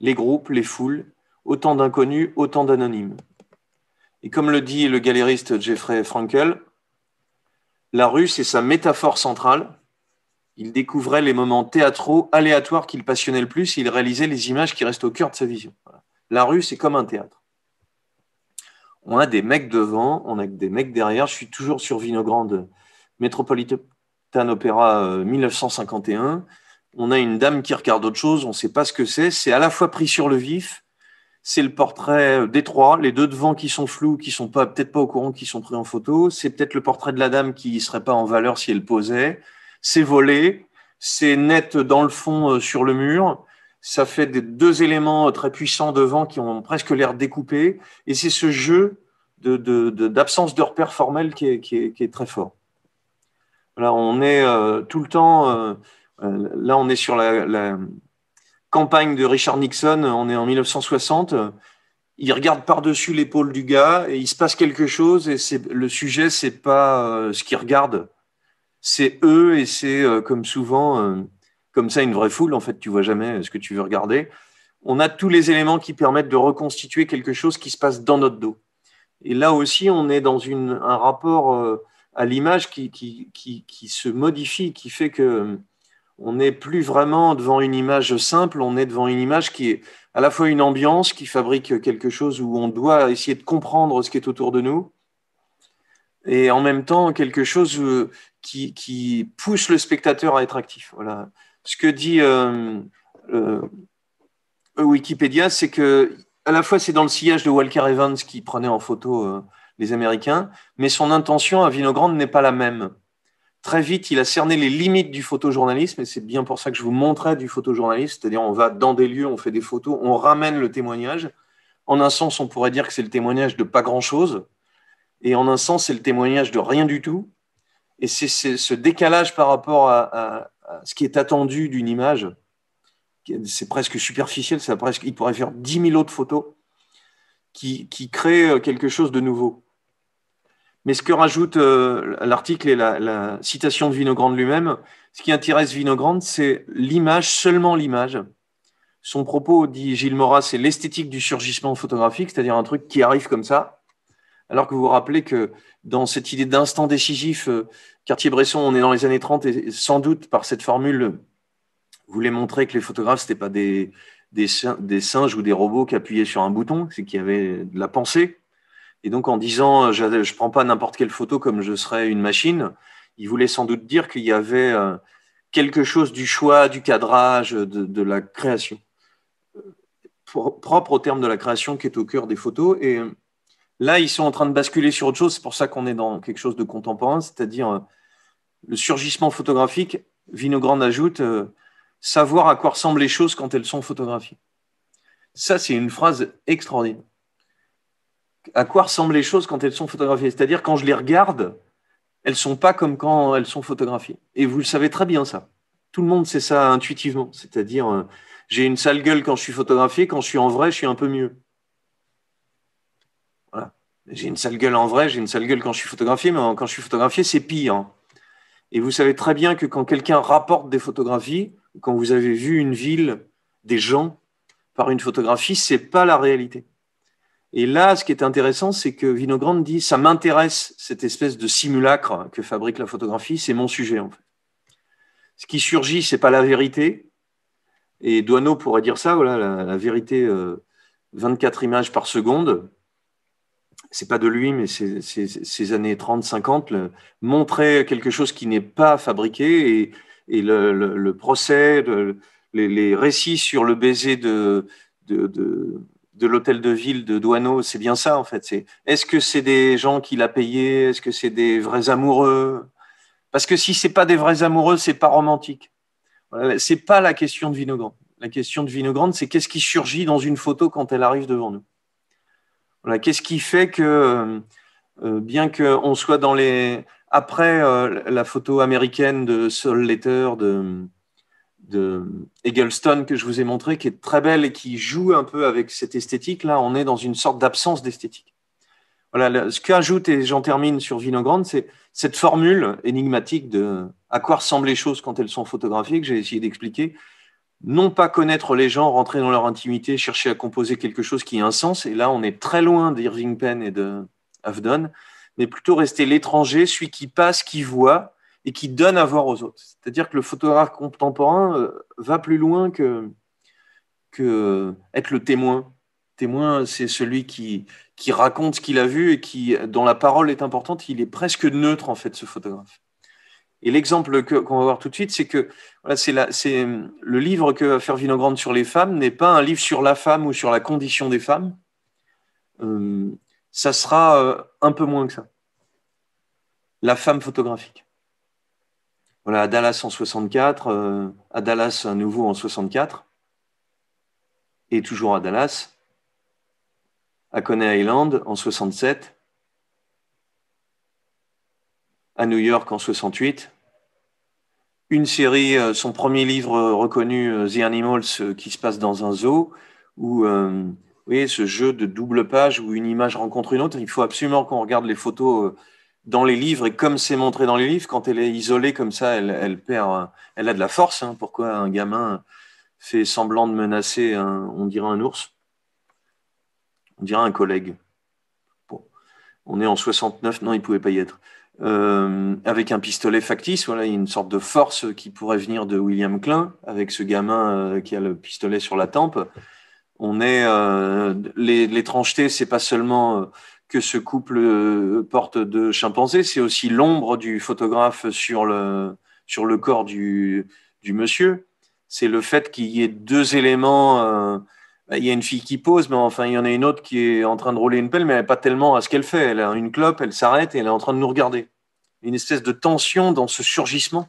les groupes, les foules, autant d'inconnus, autant d'anonymes. Et comme le dit le galériste Jeffrey Frankel, la rue, c'est sa métaphore centrale. Il découvrait les moments théâtraux aléatoires qu'il passionnait le plus, et il réalisait les images qui restent au cœur de sa vision. La rue, c'est comme un théâtre on a des mecs devant, on a des mecs derrière. Je suis toujours sur Vinogrande, Metropolitan Opera 1951. Euh, on a une dame qui regarde autre chose, on ne sait pas ce que c'est. C'est à la fois pris sur le vif, c'est le portrait euh, des trois, les deux devant qui sont flous, qui ne sont peut-être pas au courant, qui sont pris en photo. C'est peut-être le portrait de la dame qui ne serait pas en valeur si elle posait. C'est volé, c'est net dans le fond euh, sur le mur. Ça fait des deux éléments très puissants devant qui ont presque l'air découpés. Et c'est ce jeu d'absence de, de, de, repères formels qui est, très fort. Voilà, on est euh, tout le temps. Euh, euh, là, on est sur la, campagne de Richard Nixon. On est en 1960. Il regarde par-dessus l'épaule du gars et il se passe quelque chose. Et le sujet, c'est pas ce qu'il regarde, c'est eux et c'est comme souvent comme ça une vraie foule, en fait, tu vois jamais euh, ce que tu veux regarder. On a tous les éléments qui permettent de reconstituer quelque chose qui se passe dans notre dos. Et là aussi, on est dans un rapport euh, à l'image qui, qui, qui, qui, se modifie, qui fait que euh, on n'est plus vraiment devant une image simple, on est devant une image qui est à la fois une ambiance qui fabrique quelque chose où on doit essayer de comprendre ce qui est autour de nous, et en même temps quelque chose qui, qui pousse le spectateur à être actif. Voilà ce que dit euh, euh, euh, Wikipédia, c'est que à la fois c'est dans le sillage de Walker Evans qui prenait en photo les Américains, mais son intention à Vinogrande n'est pas la même. Très vite, il a cerné les limites du photojournalisme, et c'est bien pour ça que je vous montrais du photojournalisme, c'est-à-dire on va dans des lieux, on fait des photos, on ramène le témoignage. En un sens, on pourrait dire que c'est le témoignage de pas grand-chose, et en un sens, c'est le témoignage de rien du tout. Et c'est ce décalage par rapport à euh, ce qui est attendu d'une image, c'est presque superficiel, ça presque, il pourrait faire 10 000 autres photos qui, créent euh, quelque chose de nouveau. Mais ce que rajoute euh, l'article et la, citation de Vinogrande lui-même, ce qui intéresse Vinogrande, c'est l'image, seulement l'image. Son propos, dit Gilles Morat, c'est l'esthétique du surgissement photographique, c'est-à-dire un truc qui arrive comme ça. Alors que vous vous rappelez que dans cette idée d'instant décisif Cartier-Bresson, on est dans les années 30 et sans doute par cette formule voulait montrer que les photographes, ce pas des, singes ou des robots qui appuyaient sur un bouton, c'est qu'il y avait de la pensée. Et donc en disant je ne prends pas n'importe quelle photo comme je serais une machine, il voulait sans doute dire qu'il y avait euh, quelque chose du choix, du cadrage, de, de la création, propre au terme de la création qui est au cœur des photos. Et euh, là, ils sont en train de basculer sur autre chose, c'est pour ça qu'on est dans quelque chose de contemporain, c'est-à-dire euh, le surgissement photographique, Vinogrand ajoute euh, savoir à quoi ressemblent les choses quand elles sont photographiées. Ça, c'est une phrase extraordinaire. À quoi ressemblent les choses quand elles sont photographiées C'est-à-dire, quand je les regarde, elles ne sont pas comme quand elles sont photographiées. Et vous le savez très bien, ça. Tout le monde sait ça intuitivement. C'est-à-dire, euh, j'ai une sale gueule quand je suis photographié, quand je suis en vrai, je suis un peu mieux. J'ai une sale gueule en vrai, j'ai une sale gueule quand je suis photographié, mais quand je suis photographié, c'est pire. Et vous savez très bien que quand quelqu'un rapporte des photographies, quand vous avez vu une ville, des gens, par une photographie, ce n'est pas la réalité. Et là, ce qui est intéressant, c'est que Vinogrand dit ça m'intéresse cette espèce de simulacre que fabrique la photographie, c'est mon sujet en fait. Ce qui surgit, c'est pas la vérité. Et Douaneau pourrait dire ça, voilà, la, vérité, 24 euh, images par seconde, c'est pas de lui, mais ces années 30-50, montrer quelque chose qui n'est pas fabriqué et, le, procès, les, récits sur le baiser de, de, l'hôtel de ville de Douaneau, c'est bien ça en fait. C'est est-ce que c'est des gens qui l'a payé Est-ce que c'est des vrais amoureux Parce que si c'est pas des vrais amoureux, c'est pas romantique. Voilà, c'est pas la question de Vinogrande. La question de Vinogrande, c'est qu'est-ce qui surgit dans une photo quand elle arrive devant nous. Qu'est-ce qui fait que, euh, euh, bien qu'on soit dans les. Après euh, la photo américaine de Sol Letter de, Eggleston que je vous ai montré, qui est très belle et qui joue un peu avec cette esthétique, là, on est dans une sorte d'absence d'esthétique. Voilà, ce qu'ajoute, et j'en termine sur Vinogrande, c'est cette formule énigmatique de à quoi ressemblent les choses quand elles sont photographiées », que j'ai essayé d'expliquer, non pas connaître les gens, rentrer dans leur intimité, chercher à composer quelque chose qui a un sens. Et là, on est très loin d'Irving Penn et de mais plutôt rester l'étranger, celui qui passe, qui voit et qui donne à voir aux autres. C'est-à-dire que le photographe contemporain euh, va plus loin que, que être le témoin. Témoin, c'est celui qui, raconte ce qu'il a vu et qui, dont la parole est importante. Il est presque neutre, en fait, ce photographe. Et l'exemple qu'on va voir tout de suite, c'est que voilà, c'est le livre que va faire sur les femmes n'est pas un livre sur la femme ou sur la condition des femmes. Euh, ça sera euh, un peu moins que ça. La femme photographique. Voilà, à Dallas en 64, euh, à Dallas à nouveau en 64, et toujours à Dallas, à Coney Island en 67, à New York en 68. Une série, euh, son premier livre euh, reconnu, euh, The Animals, qui se passe dans un zoo, où vous voyez ce jeu de double page où une image rencontre une autre. Il faut absolument qu'on regarde les photos dans les livres et comme c'est montré dans les livres, quand elle est isolée comme ça, elle, perd, elle a de la force. Hein. Pourquoi un gamin fait semblant de menacer, on dirait un ours, on dirait un collègue. Bon. On est en 69, non, il ne pouvait pas y être. Euh, avec un pistolet factice. Voilà, une sorte de force qui pourrait venir de William Klein, avec ce gamin euh, qui a le pistolet sur la tempe. On est euh, l'étrangeté, c'est pas seulement euh, que ce couple porte de chimpanzés, c'est aussi l'ombre du photographe sur le sur le corps du, du monsieur. C'est le fait qu'il y ait deux éléments bah, il y a une fille qui pose, mais enfin, il y en a une autre qui est en train de rouler une pelle, mais elle pas tellement à ce qu'elle fait. Elle a une clope, elle s'arrête et elle est en train de nous regarder. Une espèce de tension dans ce surgissement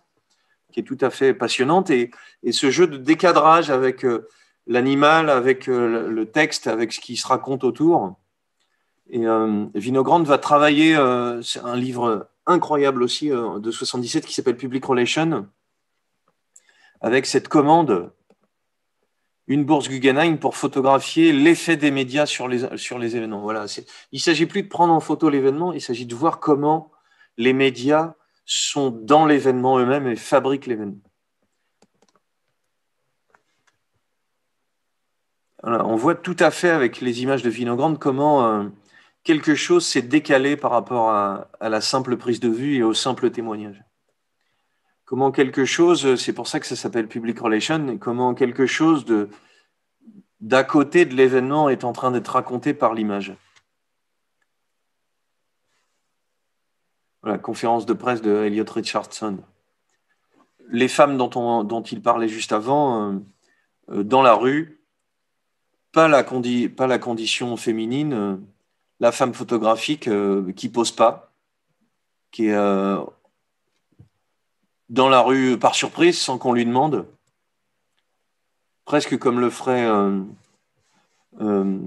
qui est tout à fait passionnante. Et, ce jeu de décadrage avec euh, l'animal, avec euh, le texte, avec ce qui se raconte autour. Et euh, Vinogrand va travailler, un livre incroyable aussi de 77 qui s'appelle Public Relation, avec cette commande une bourse Guggenheim pour photographier l'effet des médias sur les, sur les événements. Voilà, il ne s'agit plus de prendre en photo l'événement, il s'agit de voir comment les médias sont dans l'événement eux-mêmes et fabriquent l'événement. on voit tout à fait avec les images de Vinogrande comment euh, quelque chose s'est décalé par rapport à la simple prise de vue et au simple témoignage comment quelque chose, c'est pour ça que ça s'appelle public relation, comment quelque chose de d'à côté de l'événement est en train d'être raconté par l'image. La conférence de presse de Elliot Richardson. Les femmes dont, il parlait juste avant, euh, euh, dans la rue, pas la, pas la condition féminine, euh, la femme photographique qui qui pose pas, qui est dans la rue par surprise sans qu'on lui demande, presque comme le ferait euh, euh,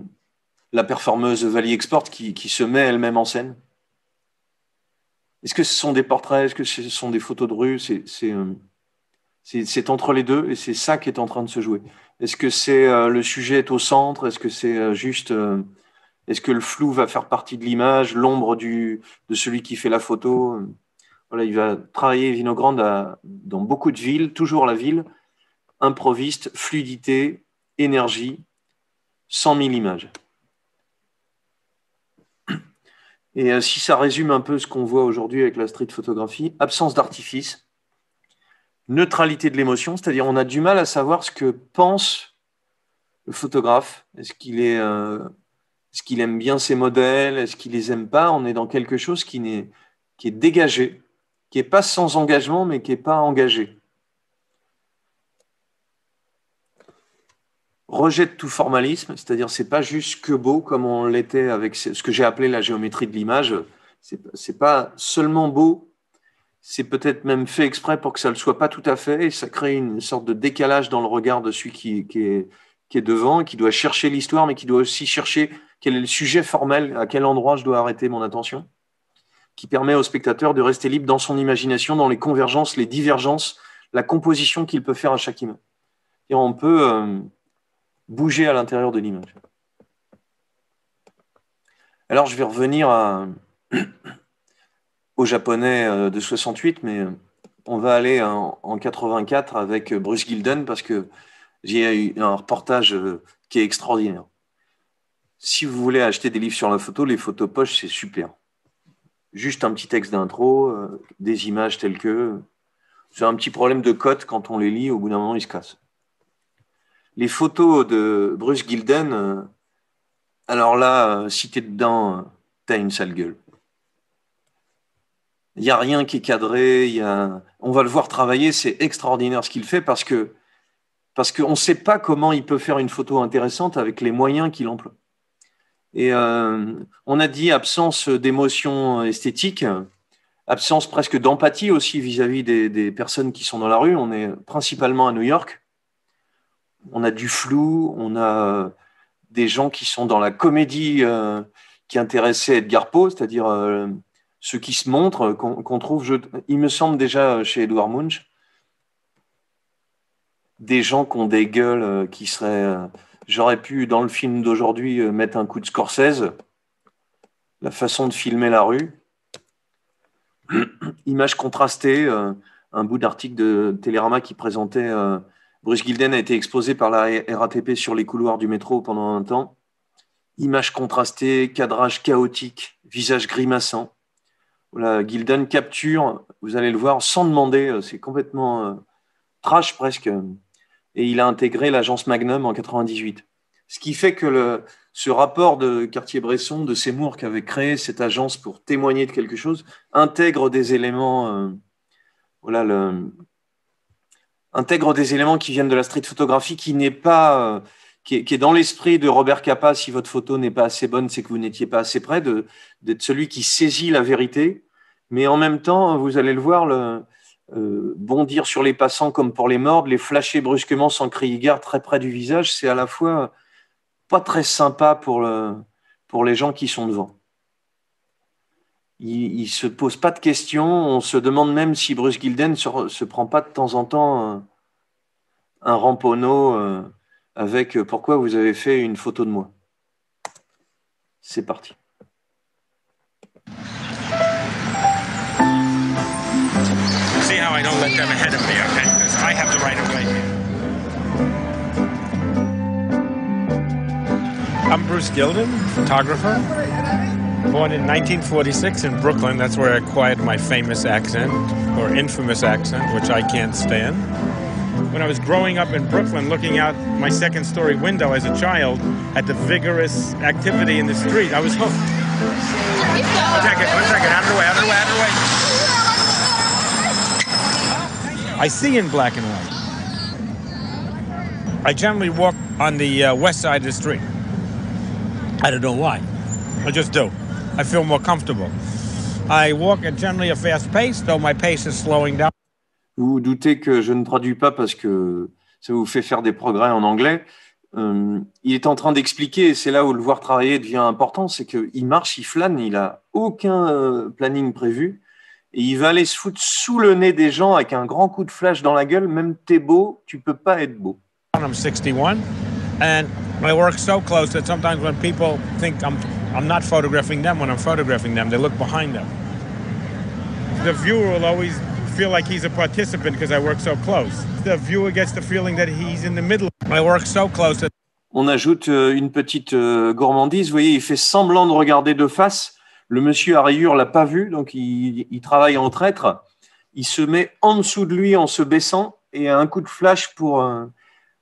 la performeuse Valley Export qui, se met elle-même en scène. Est-ce que ce sont des portraits Est-ce que ce sont des photos de rue C'est c'est euh, entre les deux et c'est ça qui est en train de se jouer. Est-ce que c'est le sujet est au centre Est-ce que c'est juste Est-ce que le flou va faire partie de l'image, l'ombre de celui qui fait la photo il va travailler Vinogrand dans beaucoup de villes, toujours la ville, improviste, fluidité, énergie, 100 000 images. Et euh, si ça résume un peu ce qu'on voit aujourd'hui avec la street photographie, absence d'artifice, neutralité de l'émotion, c'est-à-dire on a du mal à savoir ce que pense le photographe. Est-ce qu'il est, euh, aime bien ses modèles Est-ce qu'il les aime pas On est dans quelque chose qui est dégagé qui n'est pas sans engagement, mais qui n'est pas engagé. Rejette tout formalisme, c'est-à-dire c'est pas juste que beau comme on l'était avec ce que j'ai appelé la géométrie de l'image. C'est pas seulement beau, c'est peut-être même fait exprès pour que ça ne le soit pas tout à fait et ça crée une sorte de décalage dans le regard de celui qui, est, qui est, devant, qui doit chercher l'histoire, mais qui doit aussi chercher quel est le sujet formel, à quel endroit je dois arrêter mon attention qui permet au spectateur de rester libre dans son imagination, dans les convergences, les divergences, la composition qu'il peut faire à chaque image. Et on peut euh, bouger à l'intérieur de l'image. Alors je vais revenir au japonais euh, de 68, mais euh, on va aller en, en 84 avec Bruce Gilden parce que j'ai eu un reportage qui est extraordinaire. Si vous voulez acheter des livres sur la photo, les photos poches, c'est super juste un petit texte d'intro, euh, des images telles que. C'est un petit problème de cote quand on les lit, au bout d'un moment, ils se cassent. Les photos de Bruce Gilden, euh, alors là, cité euh, si t'es dedans, t'as une sale gueule. Il n'y a rien qui est cadré, on va le voir travailler, c'est extraordinaire ce qu'il fait parce que parce qu'on ne sait pas comment il peut faire une photo intéressante avec les moyens qu'il emploie. Et euh, on a dit absence d'émotion esthétique, absence presque d'empathie aussi vis-à-vis des, personnes qui sont dans la rue. On est principalement à New York. On a du flou, on a des gens qui sont dans la comédie euh, qui intéressait Edgar Poe, c'est-à-dire euh, ceux qui se montrent, qu'on trouve, je, il me semble déjà chez Edouard Munch, des gens qui ont des gueules qui seraient J'aurais pu, dans le film d'aujourd'hui, euh, mettre un coup de Scorsese, la façon de filmer la rue. Image contrastée, euh, un bout d'article de Télérama qui présentait euh, Bruce Gilden a été exposé par la RATP sur les couloirs du métro pendant un temps. Images contrastée, cadrage chaotique, visage grimaçant. Voilà, Gilden capture, vous allez le voir, sans demander, c'est complètement trash presque, et il a intégré l'agence Magnum en 98. Ce qui fait que le, ce rapport de Cartier-Bresson, de Seymour qui avait créé cette agence pour témoigner de quelque chose, intègre des éléments, euh, voilà, le, intègre des éléments qui viennent de la street photographie, qui n'est pas, euh, qui, est, dans l'esprit de Robert Capa. Si votre photo n'est pas assez bonne, c'est que vous n'étiez pas assez près d'être celui qui saisit la vérité, mais en même temps, vous allez le voir, le, euh, bondir sur les passants comme pour les morts, les flasher brusquement sans crier gare très près du visage, c'est à la fois pas très sympa pour, pour les gens qui sont devant. Ils ne se posent pas de questions, on se demande même si Bruce Gilden se, prend pas de temps en temps un ramponneau euh, avec euh, pourquoi vous avez fait une photo de moi. C'est parti. let them ahead of me, okay? Because I have the right of way here. I'm Bruce Gilden, photographer. Born in 1946 in Brooklyn, that's where I acquired my famous accent, or infamous accent, which I can't stand. When I was growing up in Brooklyn, looking out my second story window as a child at the vigorous activity in the street, I was hooked. One second, one second, out of the way, out of the way, out of the way. I see in black and white. I generally walk on the uh, west side of the street. I don't know why. I just do. I feel more comfortable. I walk at generally a fast pace, though my pace is slowing down. Vous vous doutez que je ne traduis pas parce que ça vous fait faire des progrès en anglais. Euh, il est en train d'expliquer, et c'est là où le voir travailler devient important, c'est qu'il marche, il flâne, il n'a aucun euh, planning prévu. Et il va aller se foutre sous le nez des gens avec un grand coup de flash dans la gueule. Même t'es beau, tu peux pas être beau. I'm 61 and I work so close that sometimes when people think I'm, I'm not photographing them, when I'm photographing them, they look behind them. The viewer will always feel like he's a participant because I work so close. The viewer gets the feeling that he's in the middle. I work so close that on ajoute euh, une petite euh, gourmandise. Vous voyez, il fait semblant de regarder de face, le monsieur à rayures l'a pas vu, donc il, travaille en traître. Il se met en dessous de lui en se baissant et un coup de flash pour.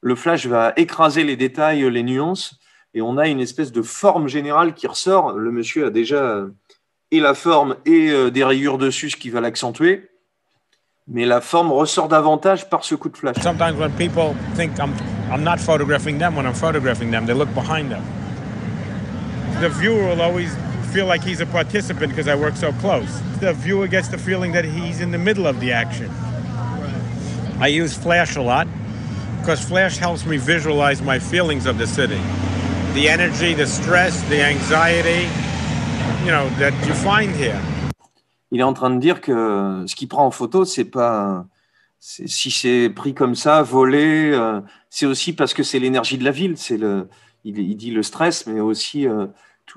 le flash va écraser les détails, les nuances, et on a une espèce de forme générale qui ressort. Le monsieur a déjà euh, et la forme et euh, des rayures dessus, ce qui va l'accentuer. Mais la forme ressort davantage par ce coup de flash. Sometimes when people think I'm not photographing them, when I'm photographing them, they look behind them. The viewer will always feel like he's a participant because I work so close. The viewer gets the feeling that he's in the middle of the action. I use Flash a lot because Flash helps me visualize my feelings of the city the energy, the stress, the anxiety, you know, that you find here. Il est en train de dire que ce qu'il prend en photo, c'est pas si c'est pris comme ça, volé, euh, c'est aussi parce que c'est l'énergie de la ville. C'est le, il, il, dit le stress, mais aussi euh,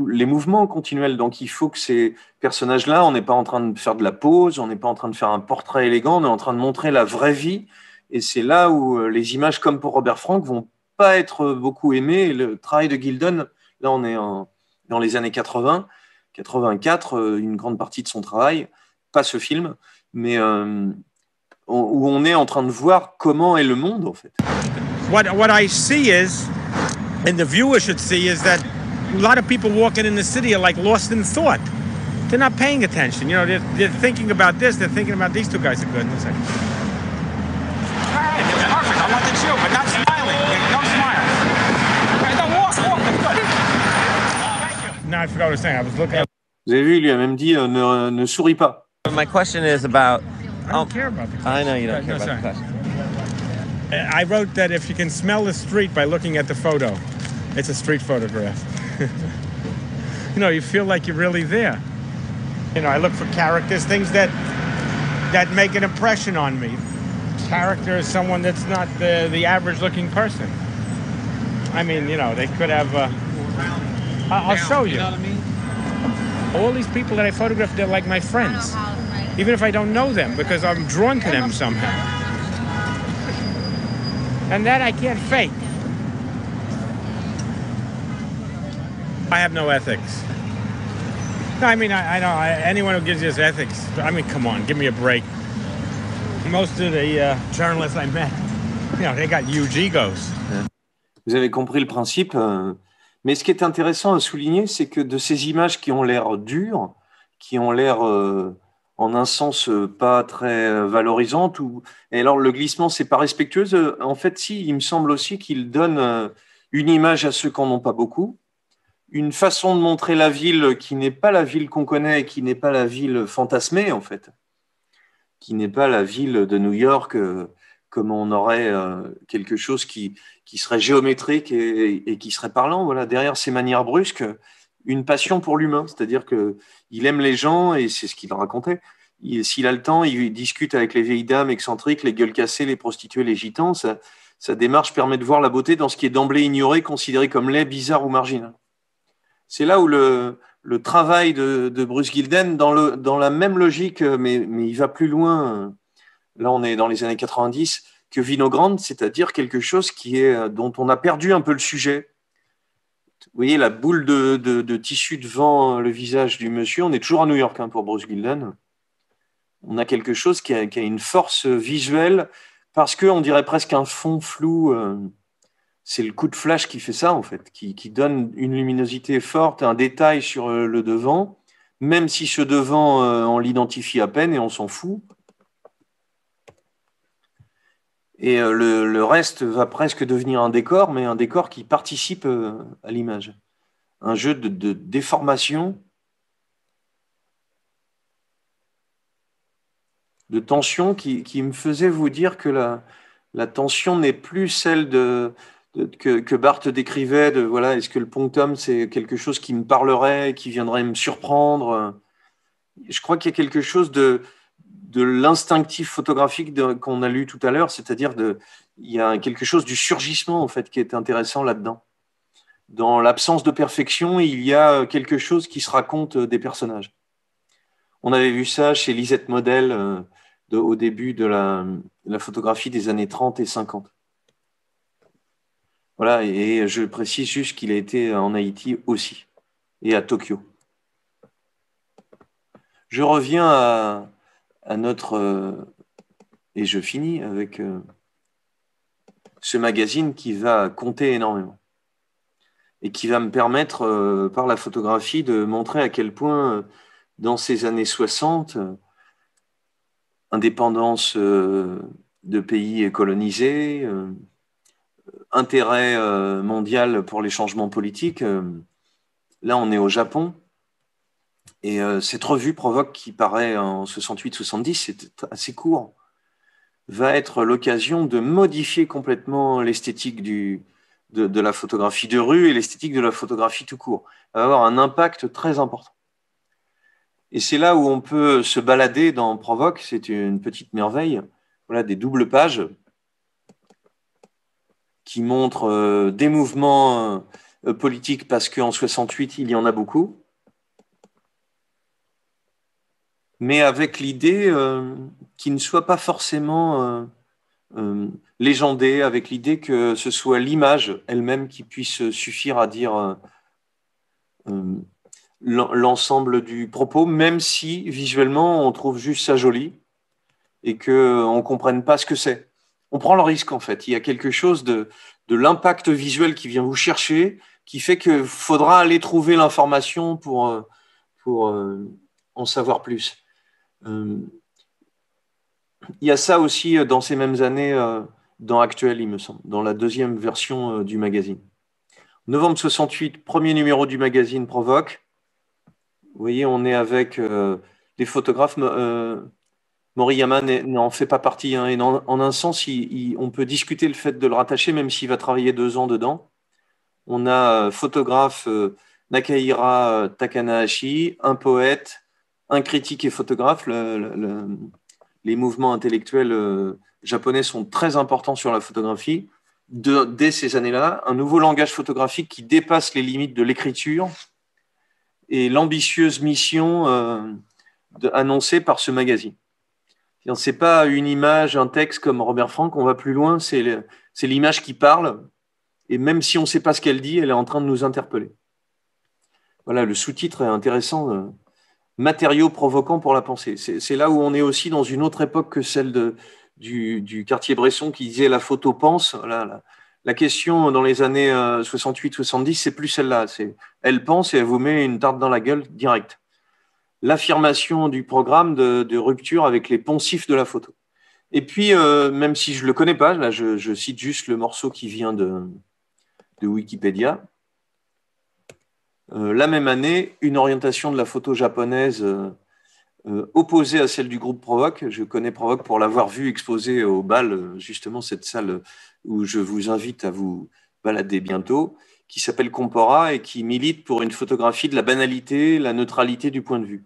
les mouvements continuels. Donc il faut que ces personnages-là, on n'est pas en train de faire de la pose, on n'est pas en train de faire un portrait élégant, on est en train de montrer la vraie vie. Et c'est là où euh, les images, comme pour Robert Frank, vont pas être beaucoup aimées. le travail de Gildon, là on est dans les années 80, 84, euh, une grande partie de son travail, pas ce film, mais euh, où on est en train de voir comment est le monde en fait. What, what I see is, and the viewer should see is that a lot of people walking in the city are like lost in thought. They're not paying attention. You know, they're, they're thinking about this, they're thinking about these two guys are good. It's like, all right, perfect. I wanted you, but not smiling. No smile. Right, no, walk, walk. Good. Oh, no, I forgot what I was saying. I was looking at. Vous avez vu, lui a même dit euh, ne, euh, ne souris pas. My question is about. I don't care about the question. I know you don't care no, about sorry. the question. I wrote that if you can smell the street by looking at the photo, it's a street photograph. you know, you feel like you're really there. You know, I look for characters, things that that make an impression on me. Character is someone that's not the the average looking person. I mean, you know, they could have. Uh, I'll show you. All these people that I photograph, they're like my friends, even if I don't know them, because I'm drawn to them somehow. And that I can't fake. Vous avez compris le principe. Euh, mais ce qui est intéressant à souligner, c'est que de ces images qui ont l'air dures, qui ont l'air euh, en un sens euh, pas très valorisante. Ou... Et alors le glissement, c'est pas respectueux. En fait, si, il me semble aussi qu'il donne une image à ceux qui n'en ont pas beaucoup une façon de montrer la ville qui n'est pas la ville qu'on connaît, qui n'est pas la ville fantasmée en fait, qui n'est pas la ville de New York euh, comme on aurait euh, quelque chose qui, serait géométrique et, qui serait parlant. Voilà, derrière ces manières brusques, une passion pour l'humain, c'est-à-dire qu'il aime les gens et c'est ce qu'il racontait. S'il a le temps, il discute avec les vieilles dames excentriques, les gueules cassées, les prostituées, les gitans. sa démarche permet de voir la beauté dans ce qui est d'emblée ignoré, considéré comme laid, bizarre ou marginal c'est là où le, travail de, Bruce Gilden, dans, la même logique, euh, mais, il va plus loin, euh, là on est dans les années 90, que Vinogrande, c'est-à-dire quelque chose qui est, euh, dont on a perdu un peu le sujet. Vous voyez la boule de, tissu devant le visage du monsieur, on est toujours à New York hein, pour Bruce Gilden. On a quelque chose qui a, une force visuelle parce qu'on dirait presque un fond flou c'est le coup de flash qui fait ça, en fait, qui, donne une luminosité forte, un détail sur euh, le devant, même si ce devant, euh, on l'identifie à peine et on s'en fout. Et euh, le, reste va presque devenir un décor, mais un décor qui participe à l'image. Un jeu de, déformation, de tension qui, me faisait vous dire que la tension n'est plus celle de, que, que, Barthes décrivait, de voilà, est-ce que le punctum c'est quelque chose qui me parlerait, qui viendrait me surprendre Je crois qu'il y a quelque chose de, de l'instinctif photographique qu'on a lu tout à l'heure, c'est-à-dire de, il y a quelque chose du surgissement en fait qui est intéressant là-dedans. Dans l'absence de perfection, il y a quelque chose qui se raconte des personnages. On avait vu ça chez Lisette Model euh, au début de la photographie des années 30 et 50. Voilà, et je précise juste qu'il a été en Haïti aussi, et à Tokyo. Je reviens à, notre... Euh, et je finis avec euh, ce magazine qui va compter énormément et qui va me permettre, euh, par la photographie, de montrer à quel point, dans ces années 60, indépendance de pays colonisés, intérêt euh, mondial pour les changements politiques. Euh, là, on est au Japon. Et euh, cette revue provoque, qui paraît en 68-70, c'est assez court, va être l'occasion de modifier complètement l'esthétique du, de, de, la photographie de rue et l'esthétique de la photographie tout court. va avoir un impact très important. Et c'est là où on peut se balader dans Provoque, c'est une petite merveille. Voilà des doubles pages qui montre euh, des mouvements euh, politiques parce qu'en 68, il y en a beaucoup, mais avec l'idée euh, qu'ils ne soit pas forcément légendé, avec l'idée que ce soit l'image elle-même qui puisse suffire à dire l'ensemble du propos, même si visuellement on trouve juste ça joli et qu'on ne comprenne pas ce que c'est on prend le risque en fait. Il y a quelque chose de, l'impact visuel qui vient vous chercher, qui fait que faudra aller trouver l'information pour, euh, pour euh, en savoir plus. Euh, il y a ça aussi dans ces mêmes années, dans Actuel, il me semble, dans la deuxième version du magazine. Novembre 68, premier numéro du magazine Provoque. Vous voyez, on est avec des photographes Moriyama n'en fait pas partie. Hein. et en, un sens, on peut discuter le fait de le rattacher, même s'il va travailler deux ans dedans. On a euh, photographe euh, Nakahira euh, Takanahashi, un poète, un critique et photographe. les mouvements intellectuels japonais sont très importants sur la photographie. dès ces années-là, un nouveau langage photographique qui dépasse les limites de l'écriture et l'ambitieuse mission annoncée par ce magazine. C'est pas une image, un texte comme Robert Franck, on va plus loin, c'est l'image qui parle, et même si on ne sait pas ce qu'elle dit, elle est en train de nous interpeller. Voilà, le sous-titre est intéressant, euh, matériaux provoquants pour la pensée. C'est là où on est aussi dans une autre époque que celle du, quartier Bresson qui disait la photo pense. la, question dans les années 68-70, euh, c'est plus celle-là. Elle pense et elle vous met une tarte dans la gueule directe l'affirmation du programme de, rupture avec les poncifs de la photo. Et puis, euh, même si je ne le connais pas, là, je, cite juste le morceau qui vient de, Wikipédia. Euh, la même année, une orientation de la photo japonaise euh, opposée à celle du groupe Provoc, Je connais Provoc pour l'avoir vu exposé au bal, justement cette salle où je vous invite à vous balader bientôt, qui s'appelle Compora et qui milite pour une photographie de la banalité, la neutralité du point de vue.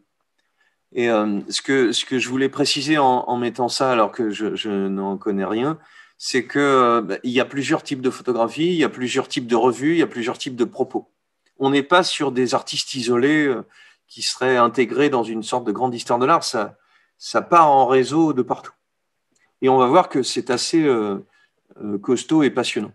Et euh, ce, que, ce que je voulais préciser en, mettant ça, alors que je, n'en connais rien, c'est qu'il euh, il y a plusieurs types de photographies, il y a plusieurs types de revues, il y a plusieurs types de propos. On n'est pas sur des artistes isolés euh, qui seraient intégrés dans une sorte de grande histoire de l'art. Ça, ça part en réseau de partout. Et on va voir que c'est assez costaud et passionnant.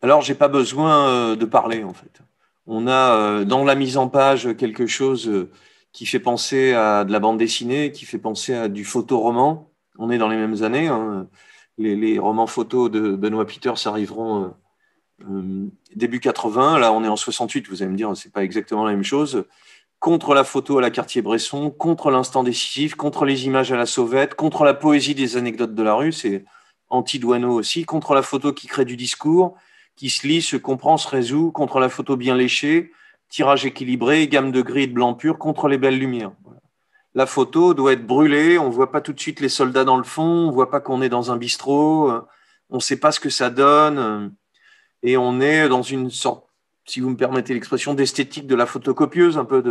Alors, j'ai pas besoin de parler, en fait. On a euh, dans la mise en page euh, quelque chose euh, qui fait penser à de la bande dessinée, qui fait penser à du photoroman. On est dans les mêmes années. Hein. Les, romans photos de Benoît Peters arriveront début 80. Là, on est en 68. Vous allez me dire, c'est pas exactement la même chose. Contre la photo à la Quartier bresson contre l'instant décisif, contre les images à la sauvette, contre la poésie des anecdotes de la rue, c'est anti-douaneau aussi, contre la photo qui crée du discours, qui se lit, se comprend, se résout contre la photo bien léchée, tirage équilibré, gamme de gris et de blanc pur contre les belles lumières. La photo doit être brûlée, on ne voit pas tout de suite les soldats dans le fond, on ne voit pas qu'on est dans un bistrot, on ne sait pas ce que ça donne, et on est dans une sorte, si vous me permettez l'expression, d'esthétique de la photocopieuse, un peu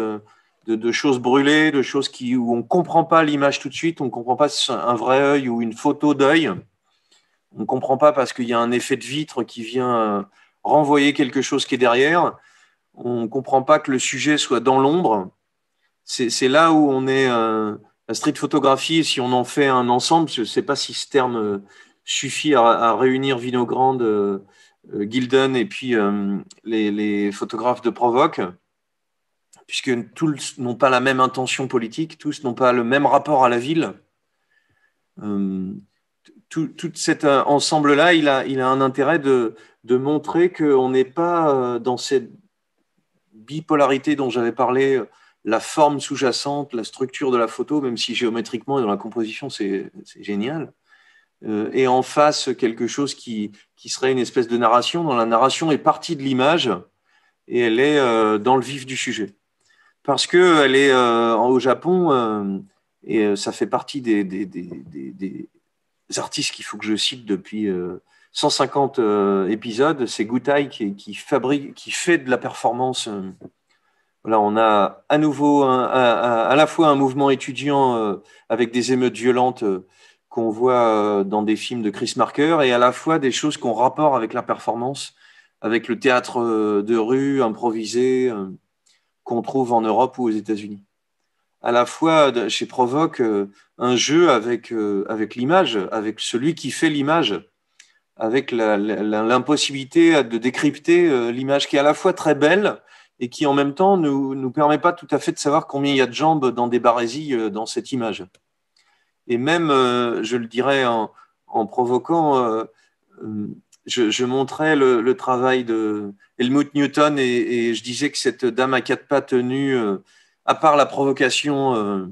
de, choses brûlées, de choses qui, où on ne comprend pas l'image tout de suite, on ne comprend pas un vrai œil ou une photo d'œil. On ne comprend pas parce qu'il y a un effet de vitre qui vient euh, renvoyer quelque chose qui est derrière. On ne comprend pas que le sujet soit dans l'ombre. C'est là où on est. la euh, street photographie, si on en fait un ensemble, je ne sais pas si ce terme euh, suffit à, réunir Vinogrande, Gilden et puis les, photographes de Provoque, puisque tous n'ont pas la même intention politique, tous n'ont pas le même rapport à la ville tout, cet euh, ensemble-là, il a, un intérêt de, montrer qu'on n'est pas euh, dans cette bipolarité dont j'avais parlé, euh, la forme sous-jacente, la structure de la photo, même si géométriquement et dans la composition, c'est génial. et en face, quelque chose qui, serait une espèce de narration, dont la narration est partie de l'image et elle est dans le vif du sujet. Parce qu'elle est au Japon, et ça fait partie des artistes qu'il faut que je cite depuis 150 euh, euh, épisodes, c'est Goutai qui, fabrique, qui fait de la performance. Euh, voilà, on a à nouveau à, la fois un mouvement étudiant avec des émeutes violentes qu'on voit dans des films de Chris Marker et à la fois des choses qu'on rapporte avec la performance, avec le théâtre de rue improvisé qu'on trouve en Europe ou aux États-Unis à la fois chez Provoque euh, un jeu avec, euh, avec l'image, avec celui qui fait l'image, avec l'impossibilité de décrypter euh, l'image qui est à la fois très belle et qui en même temps ne nous, nous, permet pas tout à fait de savoir combien il y a de jambes dans des barésies dans cette image. Et même, je le dirais en, provoquant, je, montrais le, travail de Helmut Newton et, et, je disais que cette dame à quatre pas tenue à part la provocation euh,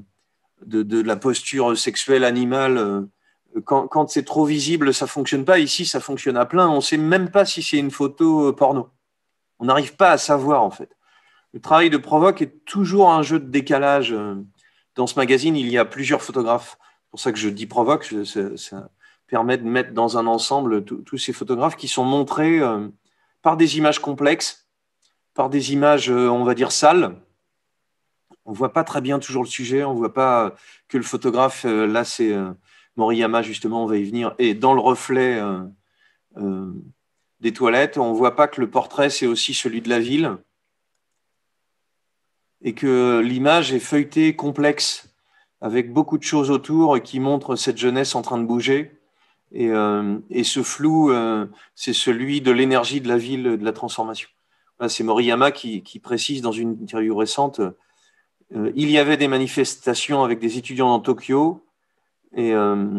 de, la posture sexuelle animale, euh, quand, c'est trop visible, ça fonctionne pas. Ici, ça fonctionne à plein. On ne sait même pas si c'est une photo euh, porno. On n'arrive pas à savoir, en fait. Le travail de provoque est toujours un jeu de décalage. Dans ce magazine, il y a plusieurs photographes. C'est pour ça que je dis provoque. Ça, permet de mettre dans un ensemble tous ces photographes qui sont montrés par des images complexes, par des images, on va dire, sales, on voit pas très bien toujours le sujet, on voit pas euh, que le photographe, euh, là c'est euh, Moriyama justement, on va y venir, et dans le reflet des toilettes, on voit pas que le portrait c'est aussi celui de la ville et que l'image est feuilletée, complexe, avec beaucoup de choses autour qui montrent cette jeunesse en train de bouger. Et, ce flou, c'est celui de l'énergie de la ville, de la transformation. c'est Moriyama qui, qui, précise dans une interview récente euh, il y avait des manifestations avec des étudiants dans Tokyo et euh,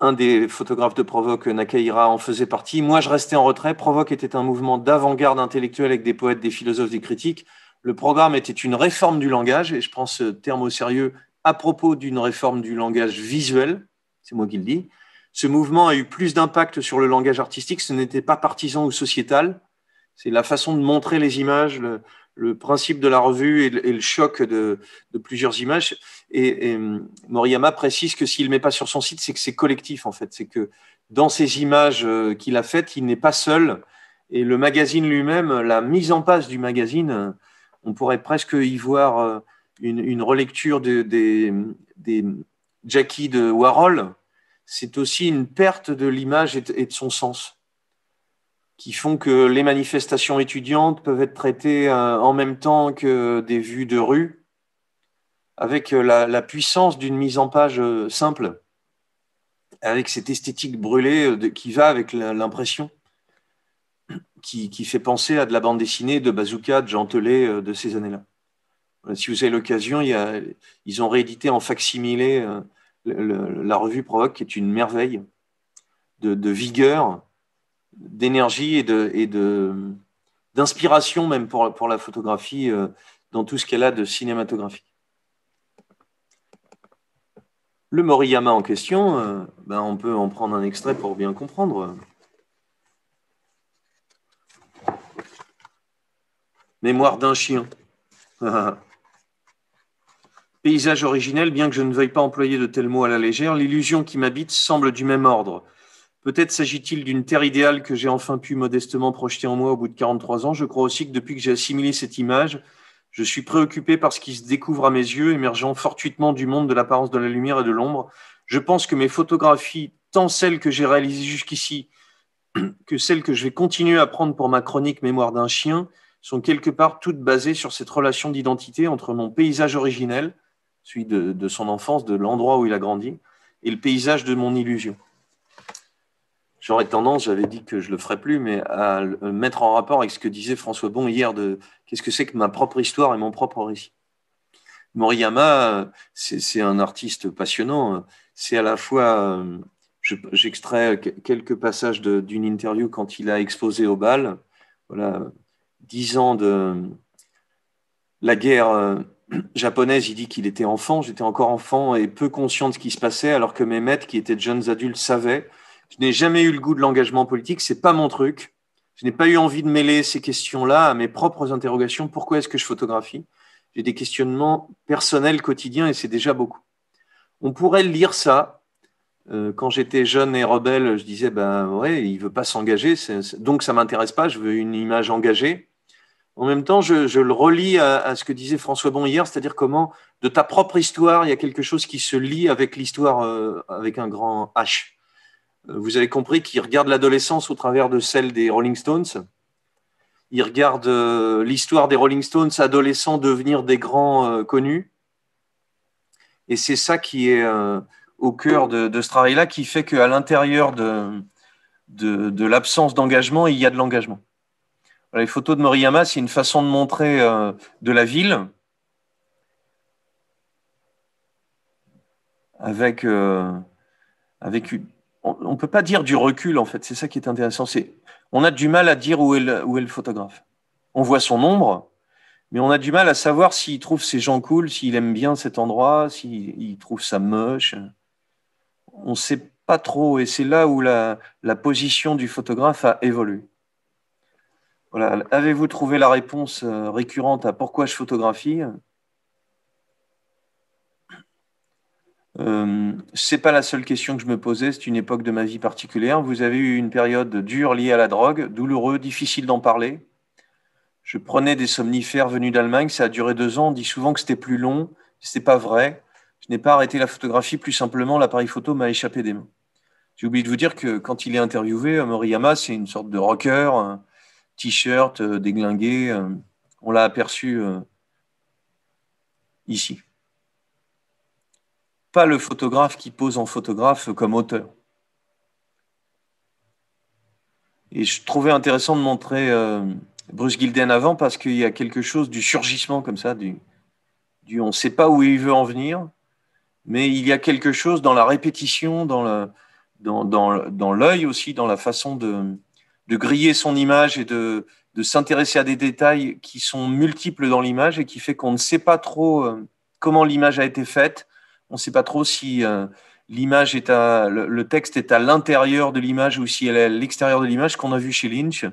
un des photographes de Provoque, Nakaira en faisait partie. Moi, je restais en retrait. Provoque était un mouvement d'avant-garde intellectuel avec des poètes, des philosophes, des critiques. Le programme était une réforme du langage, et je prends ce terme au sérieux à propos d'une réforme du langage visuel, c'est moi qui le dis. Ce mouvement a eu plus d'impact sur le langage artistique, ce n'était pas partisan ou sociétal, c'est la façon de montrer les images, le, le principe de la revue et le, choc de, plusieurs images. Et, hum, Moriyama précise que s'il ne met pas sur son site, c'est que c'est collectif en fait. C'est que dans ces images euh, qu'il a faites, il n'est pas seul. Et le magazine lui-même, la mise en place du magazine, on pourrait presque y voir euh, une, relecture des Jackie de Warhol. C'est aussi une perte de l'image et de son sens qui font que les manifestations étudiantes peuvent être traitées euh, en même temps que des vues de rue, avec euh, la, puissance d'une mise en page euh, simple, avec cette esthétique brûlée qui va avec l'impression, qui, fait penser à de la bande dessinée de Bazooka, de Jean de ces années-là. Si vous avez l'occasion, il ils ont réédité en facsimilé la revue Provoque, qui est une merveille de, de vigueur, d'énergie et de d'inspiration même pour, la photographie euh, dans tout ce qu'elle a de cinématographique. Le Moriyama en question, euh, ben, on peut en prendre un extrait pour bien comprendre. Mémoire d'un chien. Paysage originel, bien que je ne veuille pas employer de tels mots à la légère, l'illusion qui m'habite semble du même ordre. Peut-être s'agit-il d'une terre idéale que j'ai enfin pu modestement projeter en moi au bout de 43 ans. Je crois aussi que depuis que j'ai assimilé cette image, je suis préoccupé par ce qui se découvre à mes yeux, émergeant fortuitement du monde de l'apparence de la lumière et de l'ombre. Je pense que mes photographies, tant celles que j'ai réalisées jusqu'ici que celles que je vais continuer à prendre pour ma chronique Mémoire d'un chien, sont quelque part toutes basées sur cette relation d'identité entre mon paysage originel, celui de, de son enfance, de l'endroit où il a grandi, et le paysage de mon illusion j'aurais tendance, j'avais dit que je le ferais plus, mais à euh, mettre en rapport avec ce que disait François Bon hier de qu'est-ce que c'est que ma propre histoire et mon propre récit. Moriyama, euh, c'est un artiste passionnant. C'est à la fois, euh, j'extrais quelques passages d'une interview quand il a exposé au bal. Voilà, dix ans de la guerre japonaise, il dit qu'il était enfant, j'étais encore enfant et peu conscient de ce qui se passait, alors que mes maîtres, qui étaient de jeunes adultes, savaient je n'ai jamais eu le goût de l'engagement politique, c'est pas mon truc. Je n'ai pas eu envie de mêler ces questions-là à mes propres interrogations. Pourquoi est-ce que je photographie J'ai des questionnements personnels quotidiens et c'est déjà beaucoup. On pourrait lire ça. Euh, quand j'étais jeune et rebelle, je disais ben ouais, il veut pas s'engager, donc ça m'intéresse pas. Je veux une image engagée. En même temps, je, le relis à, ce que disait François Bon hier, c'est-à-dire comment de ta propre histoire, il y a quelque chose qui se lie avec l'histoire euh, avec un grand H. Euh, vous avez compris qu'il regarde l'adolescence au travers de celle des Rolling Stones. Il regarde euh, l'histoire des Rolling Stones, adolescents devenir des grands euh, connus. Et c'est ça qui est au cœur de, de ce travail-là, qui fait qu'à l'intérieur de, de, l'absence d'engagement, il y a de l'engagement. Les photos de Moriyama, c'est une façon de montrer de la ville avec, avec une, on ne peut pas dire du recul, en fait. C'est ça qui est intéressant. C'est, on a du mal à dire où est, le, où est le photographe. On voit son ombre, mais on a du mal à savoir s'il trouve ces gens cool, s'il aime bien cet endroit, s'il trouve ça moche. On ne sait pas trop, et c'est là où la, la, position du photographe a évolué. Voilà. Avez-vous trouvé la réponse euh, récurrente à pourquoi je photographie Euh, c'est pas la seule question que je me posais, c'est une époque de ma vie particulière. Vous avez eu une période dure liée à la drogue, douloureux, difficile d'en parler. Je prenais des somnifères venus d'Allemagne, ça a duré deux ans. On dit souvent que c'était plus long, c'est pas vrai. Je n'ai pas arrêté la photographie, plus simplement l'appareil photo m'a échappé des mains. J'ai oublié de vous dire que quand il est interviewé, euh, Moriyama, c'est une sorte de rocker, t-shirt euh, déglingué. Euh, on l'a aperçu ici pas le photographe qui pose en photographe comme auteur. Et je trouvais intéressant de montrer euh, Bruce Gilden avant parce qu'il y a quelque chose du surgissement comme ça, du, on ne sait pas où il veut en venir, mais il y a quelque chose dans la répétition, dans l'œil aussi, dans la façon de, griller son image et de s'intéresser à des détails qui sont multiples dans l'image et qui fait qu'on ne sait pas trop euh, comment l'image a été faite, on ne sait pas trop si euh, l'image est à, le, texte est à l'intérieur de l'image ou si elle est à l'extérieur de l'image qu'on a vu chez Lynch.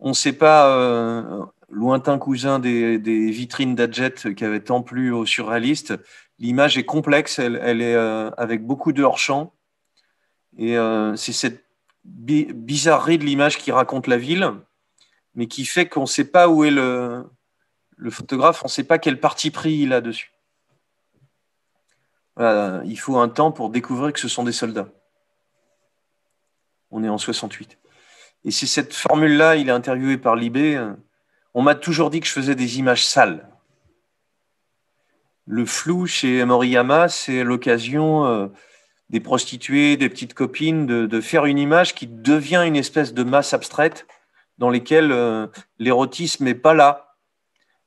On ne sait pas, euh, lointain cousin des, vitrines d'Adjet qui avait tant plu aux surréaliste. l'image est complexe, elle, est euh, avec beaucoup de hors-champ. Et c'est cette bizarrerie de l'image qui raconte la ville, mais qui fait qu'on ne sait pas où est le, le photographe, on ne sait pas quel parti pris il a dessus. Euh, il faut un temps pour découvrir que ce sont des soldats. On est en 68. Et c'est cette formule-là, il est interviewé par Libé. Euh, on m'a toujours dit que je faisais des images sales. Le flou chez Moriyama, c'est l'occasion euh, des prostituées, des petites copines, de, faire une image qui devient une espèce de masse abstraite dans laquelle l'érotisme n'est pas là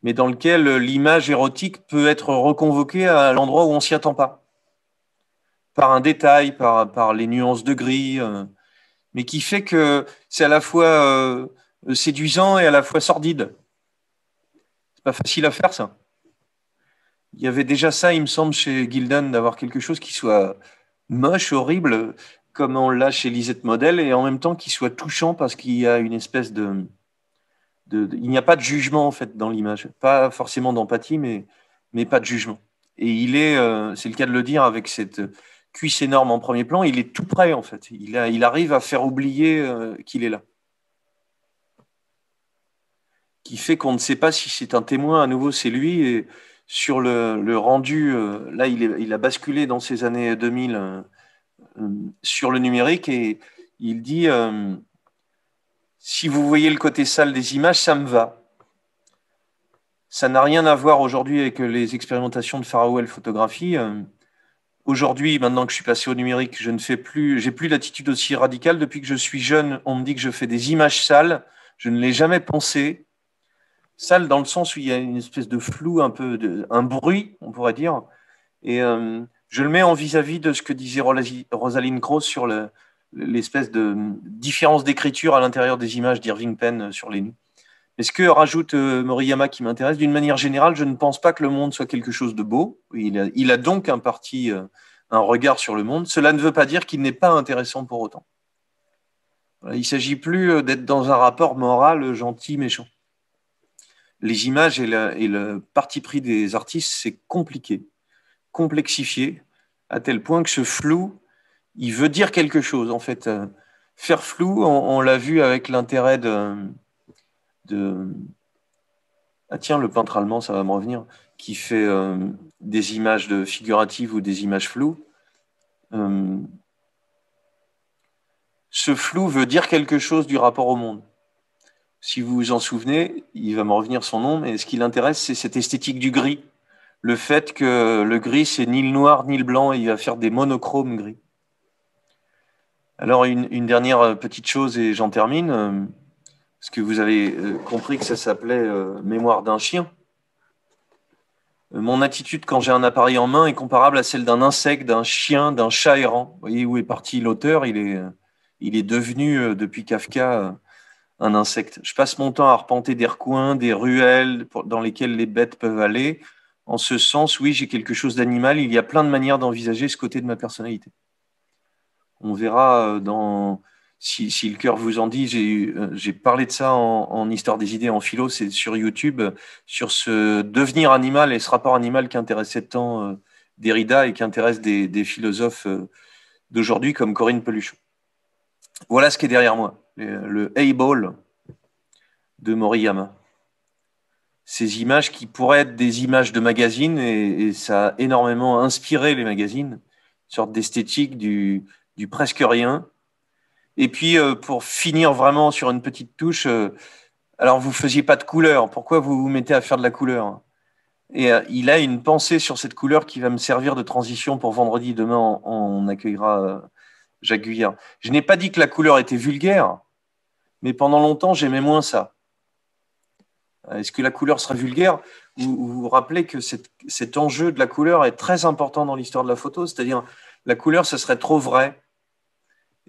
mais dans lequel euh, l'image érotique peut être reconvoquée à l'endroit où on s'y attend pas, par un détail, par, les nuances de gris, euh, mais qui fait que c'est à la fois euh, séduisant et à la fois sordide. C'est pas facile à faire ça. Il y avait déjà ça, il me semble, chez Gildan, d'avoir quelque chose qui soit moche, horrible, comme on l'a chez Lisette Model, et en même temps qui soit touchant parce qu'il y a une espèce de, il n'y a pas de jugement en fait dans l'image, pas forcément d'empathie, mais, mais pas de jugement. Et il est, euh, c'est le cas de le dire, avec cette cuisse énorme en premier plan, il est tout prêt en fait. Il, a, il arrive à faire oublier euh, qu'il est là. Qui fait qu'on ne sait pas si c'est un témoin, à nouveau c'est lui. Et sur le, rendu, euh, là il, est, il, a basculé dans ces années 2000 sur le numérique et il dit si vous voyez le côté sale des images, ça me va. Ça n'a rien à voir aujourd'hui avec les expérimentations de farwell photographie. Euh. aujourd'hui, maintenant que je suis passé au numérique, je ne fais plus, j'ai plus l'attitude aussi radicale. Depuis que je suis jeune, on me dit que je fais des images sales. Je ne l'ai jamais pensé. Sale dans le sens où il y a une espèce de flou, un peu, un bruit, on pourrait dire. Et euh, je le mets en vis-à-vis de ce que disait Rosaline Gross sur le, l'espèce de différence d'écriture à l'intérieur des images d'Irving Penn euh, sur les nus. Mais ce que rajoute euh, Moriyama qui m'intéresse, d'une manière générale, je ne pense pas que le monde soit quelque chose de beau. Il a, donc un parti, euh, un regard sur le monde. Cela ne veut pas dire qu'il n'est pas intéressant pour autant. Il ne s'agit plus d'être dans un rapport moral gentil-méchant. Les images et, le parti pris des artistes, c'est compliqué, complexifié, à tel point que ce flou il veut dire quelque chose, en fait. Euh, faire flou, on, l'a vu avec l'intérêt de, Ah tiens, le peintre allemand, ça va me revenir, qui fait euh, des images de figuratives ou des images floues. Euh, ce flou veut dire quelque chose du rapport au monde. Si vous vous en souvenez, il va me revenir son nom, mais ce qui l'intéresse, c'est cette esthétique du gris. Le fait que le gris, c'est ni le noir ni le blanc, il va faire des monochromes gris. Alors, une, dernière euh, petite chose et j'en termine. Euh, est-ce que vous avez euh, compris que ça s'appelait mémoire d'un chien Mon attitude quand j'ai un appareil en main est comparable à celle d'un insecte, d'un chien, d'un chat errant. Vous voyez où est parti l'auteur il est, il est devenu, depuis Kafka, un insecte. Je passe mon temps à arpenter des recoins, des ruelles dans lesquelles les bêtes peuvent aller. En ce sens, oui, j'ai quelque chose d'animal. Il y a plein de manières d'envisager ce côté de ma personnalité. On verra euh, dans, si, le cœur vous en dit, j'ai euh, parlé de ça en, histoire des idées, en philo, c'est sur YouTube, sur ce devenir animal et ce rapport animal qui intéressait tant euh, Derrida et qui intéresse des, philosophes d'aujourd'hui comme Corinne Peluchon. Voilà ce qui est derrière moi, le a Ball de Moriyama. Ces images qui pourraient être des images de magazines et, et ça a énormément inspiré les magazines, une sorte d'esthétique du, du presque rien. Et puis, euh, pour finir vraiment sur une petite touche, euh, alors vous faisiez pas de couleur. Pourquoi vous vous mettez à faire de la couleur hein Et euh, il a une pensée sur cette couleur qui va me servir de transition pour vendredi. Demain, on, accueillera Jacques Guyard. Je n'ai pas dit que la couleur était vulgaire, mais pendant longtemps, j'aimais moins ça. Est-ce que la couleur serait vulgaire vous, vous rappelez que cet enjeu de la couleur est très important dans l'histoire de la photo, c'est-à-dire la couleur, ce serait trop vrai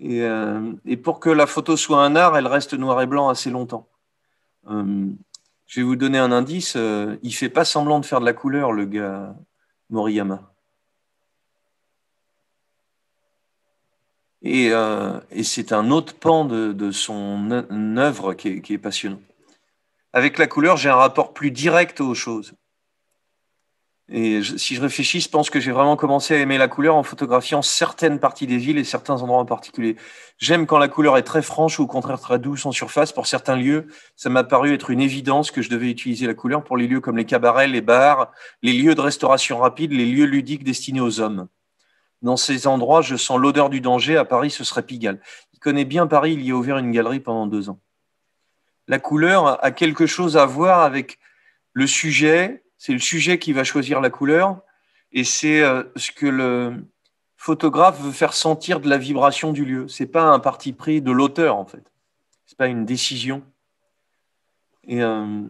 euh, et, pour que la photo soit un art, elle reste noir et blanc assez longtemps. Euh, je vais vous donner un indice. il euh, il fait pas semblant de faire de la couleur, le gars Moriyama. Et, c'est un autre pan de, son œuvre qui est passionnant. Avec la couleur, j'ai un rapport plus direct aux choses. Et si je réfléchis, je pense que j'ai vraiment commencé à aimer la couleur en photographiant certaines parties des villes et certains endroits en particulier. J'aime quand la couleur est très franche ou au contraire très douce en surface. Pour certains lieux, ça m'a paru être une évidence que je devais utiliser la couleur pour les lieux comme les cabarets, les bars, les lieux de restauration rapide, les lieux ludiques destinés aux hommes. Dans ces endroits, je sens l'odeur du danger. À Paris, ce serait Pigalle. Il connaît bien Paris, il y a ouvert une galerie pendant deux ans. La couleur a quelque chose à voir avec le sujet, c'est le sujet qui va choisir la couleur et c'est euh, ce que le photographe veut faire sentir de la vibration du lieu. C'est pas un parti pris de l'auteur en fait. C'est pas une décision. Et euh,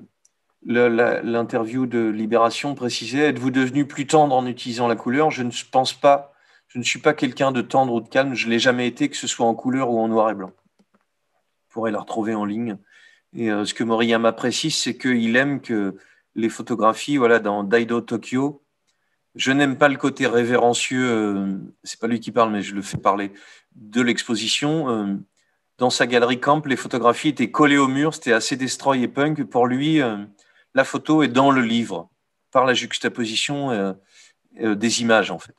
l'interview de Libération précisait êtes-vous devenu plus tendre en utilisant la couleur Je ne pense pas. Je ne suis pas quelqu'un de tendre ou de calme. Je l'ai jamais été, que ce soit en couleur ou en noir et blanc. Vous pourrez la retrouver en ligne. Et euh, ce que Moriyama précise, c'est qu'il aime que les photographies voilà, dans Daido Tokyo. Je n'aime pas le côté révérencieux, euh, c'est pas lui qui parle, mais je le fais parler, de l'exposition. Euh, dans sa galerie Camp, les photographies étaient collées au mur, c'était assez destroy et punk. Pour lui, euh, la photo est dans le livre, par la juxtaposition des images, en fait.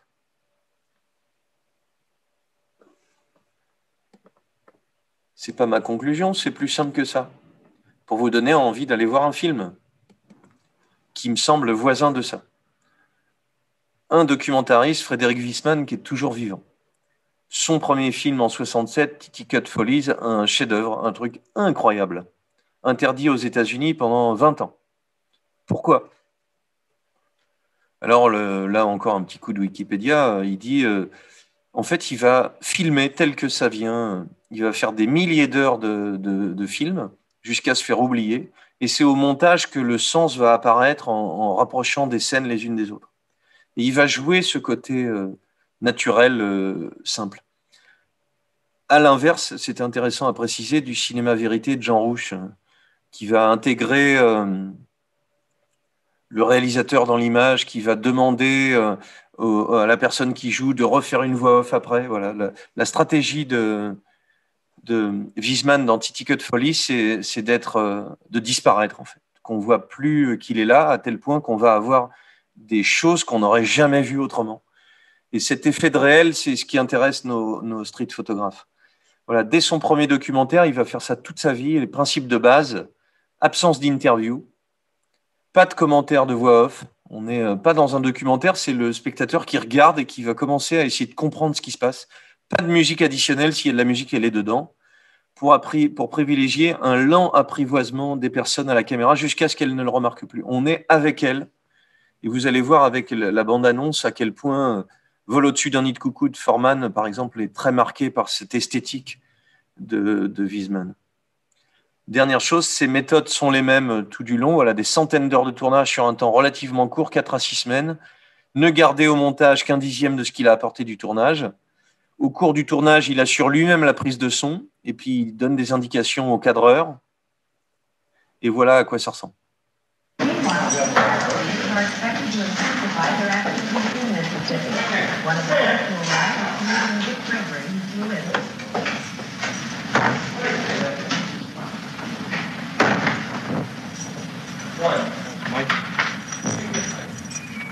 C'est pas ma conclusion, c'est plus simple que ça. Pour vous donner envie d'aller voir un film qui me semble voisin de ça. Un documentariste, Frédéric Wiesmann, qui est toujours vivant. Son premier film en 67, Titi Cut Follies, un chef-d'œuvre, un truc incroyable, interdit aux États-Unis pendant 20 ans. Pourquoi Alors là, encore un petit coup de Wikipédia, euh, il dit euh, en fait, il va filmer tel que ça vient. Il va faire des milliers d'heures de, de films jusqu'à se faire oublier. Et c'est au montage que le sens va apparaître en, rapprochant des scènes les unes des autres. Et il va jouer ce côté euh, naturel, euh, simple. À l'inverse, c'est intéressant à préciser, du cinéma vérité de Jean Rouch, hein, qui va intégrer euh, le réalisateur dans l'image, qui va demander à la personne qui joue de refaire une voix off après. Voilà, la stratégie de, de Wiesmann dans Ticket de folie, c'est d'être, euh, de disparaître en fait, qu'on voit plus qu'il est là à tel point qu'on va avoir des choses qu'on n'aurait jamais vues autrement. Et cet effet de réel, c'est ce qui intéresse nos, street photographes. Voilà, dès son premier documentaire, il va faire ça toute sa vie. Les principes de base, absence d'interview, pas de commentaires de voix off. On n'est euh, pas dans un documentaire, c'est le spectateur qui regarde et qui va commencer à essayer de comprendre ce qui se passe. Pas de musique additionnelle si la musique elle est dedans pour, privilégier un lent apprivoisement des personnes à la caméra jusqu'à ce qu'elles ne le remarquent plus. On est avec elles et vous allez voir avec la bande-annonce à quel point euh, Vol au-dessus d'un nid de coucou de Forman, par exemple, est très marqué par cette esthétique de, de Wiesmann. Dernière chose, ces méthodes sont les mêmes euh, tout du long. Voilà, des centaines d'heures de tournage sur un temps relativement court, 4 à 6 semaines. Ne gardez au montage qu'un dixième de ce qu'il a apporté du tournage. Au cours du tournage, il assure lui-même la prise de son et puis il donne des indications au cadreur. Et voilà à quoi ça ressemble.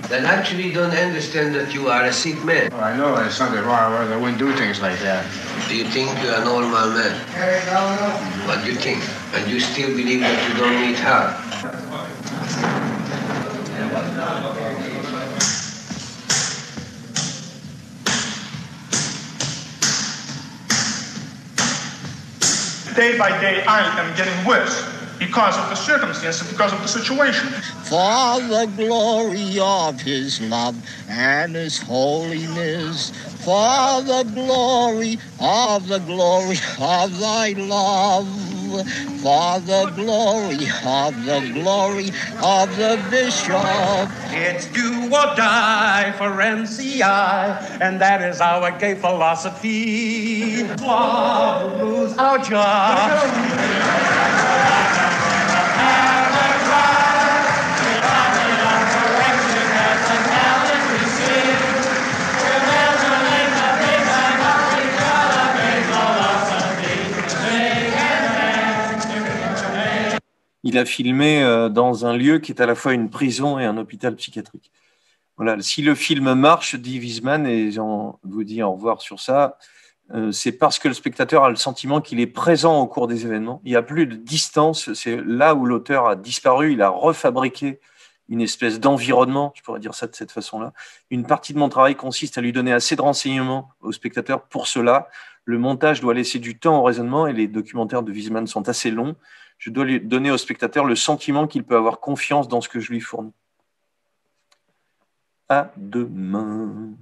then actually don't understand that you are a sick man. Oh, I know, there's something wrong with it. I wouldn't do things like that. Do you think you're a normal man? What do you think? And you still believe that you don't need help? Day by day, I am getting worse because of the circumstances, because of the situation. For the glory of his love and his holiness, for the glory of the glory of thy love, for the glory of the glory of the bishop. It's do or die for MCI, and that is our gay philosophy. Love, lose our job. il a filmé euh, dans un lieu qui est à la fois une prison et un hôpital psychiatrique. Voilà, si le film marche, dit Wiesman, et je vous dis au revoir sur ça, euh, c'est parce que le spectateur a le sentiment qu'il est présent au cours des événements. Il n'y a plus de distance. C'est là où l'auteur a disparu. Il a refabriqué une espèce d'environnement, je pourrais dire ça de cette façon-là. Une partie de mon travail consiste à lui donner assez de renseignements au spectateur. Pour cela, le montage doit laisser du temps au raisonnement et les documentaires de Wiesmann sont assez longs je dois lui donner au spectateur le sentiment qu'il peut avoir confiance dans ce que je lui fournis. À demain.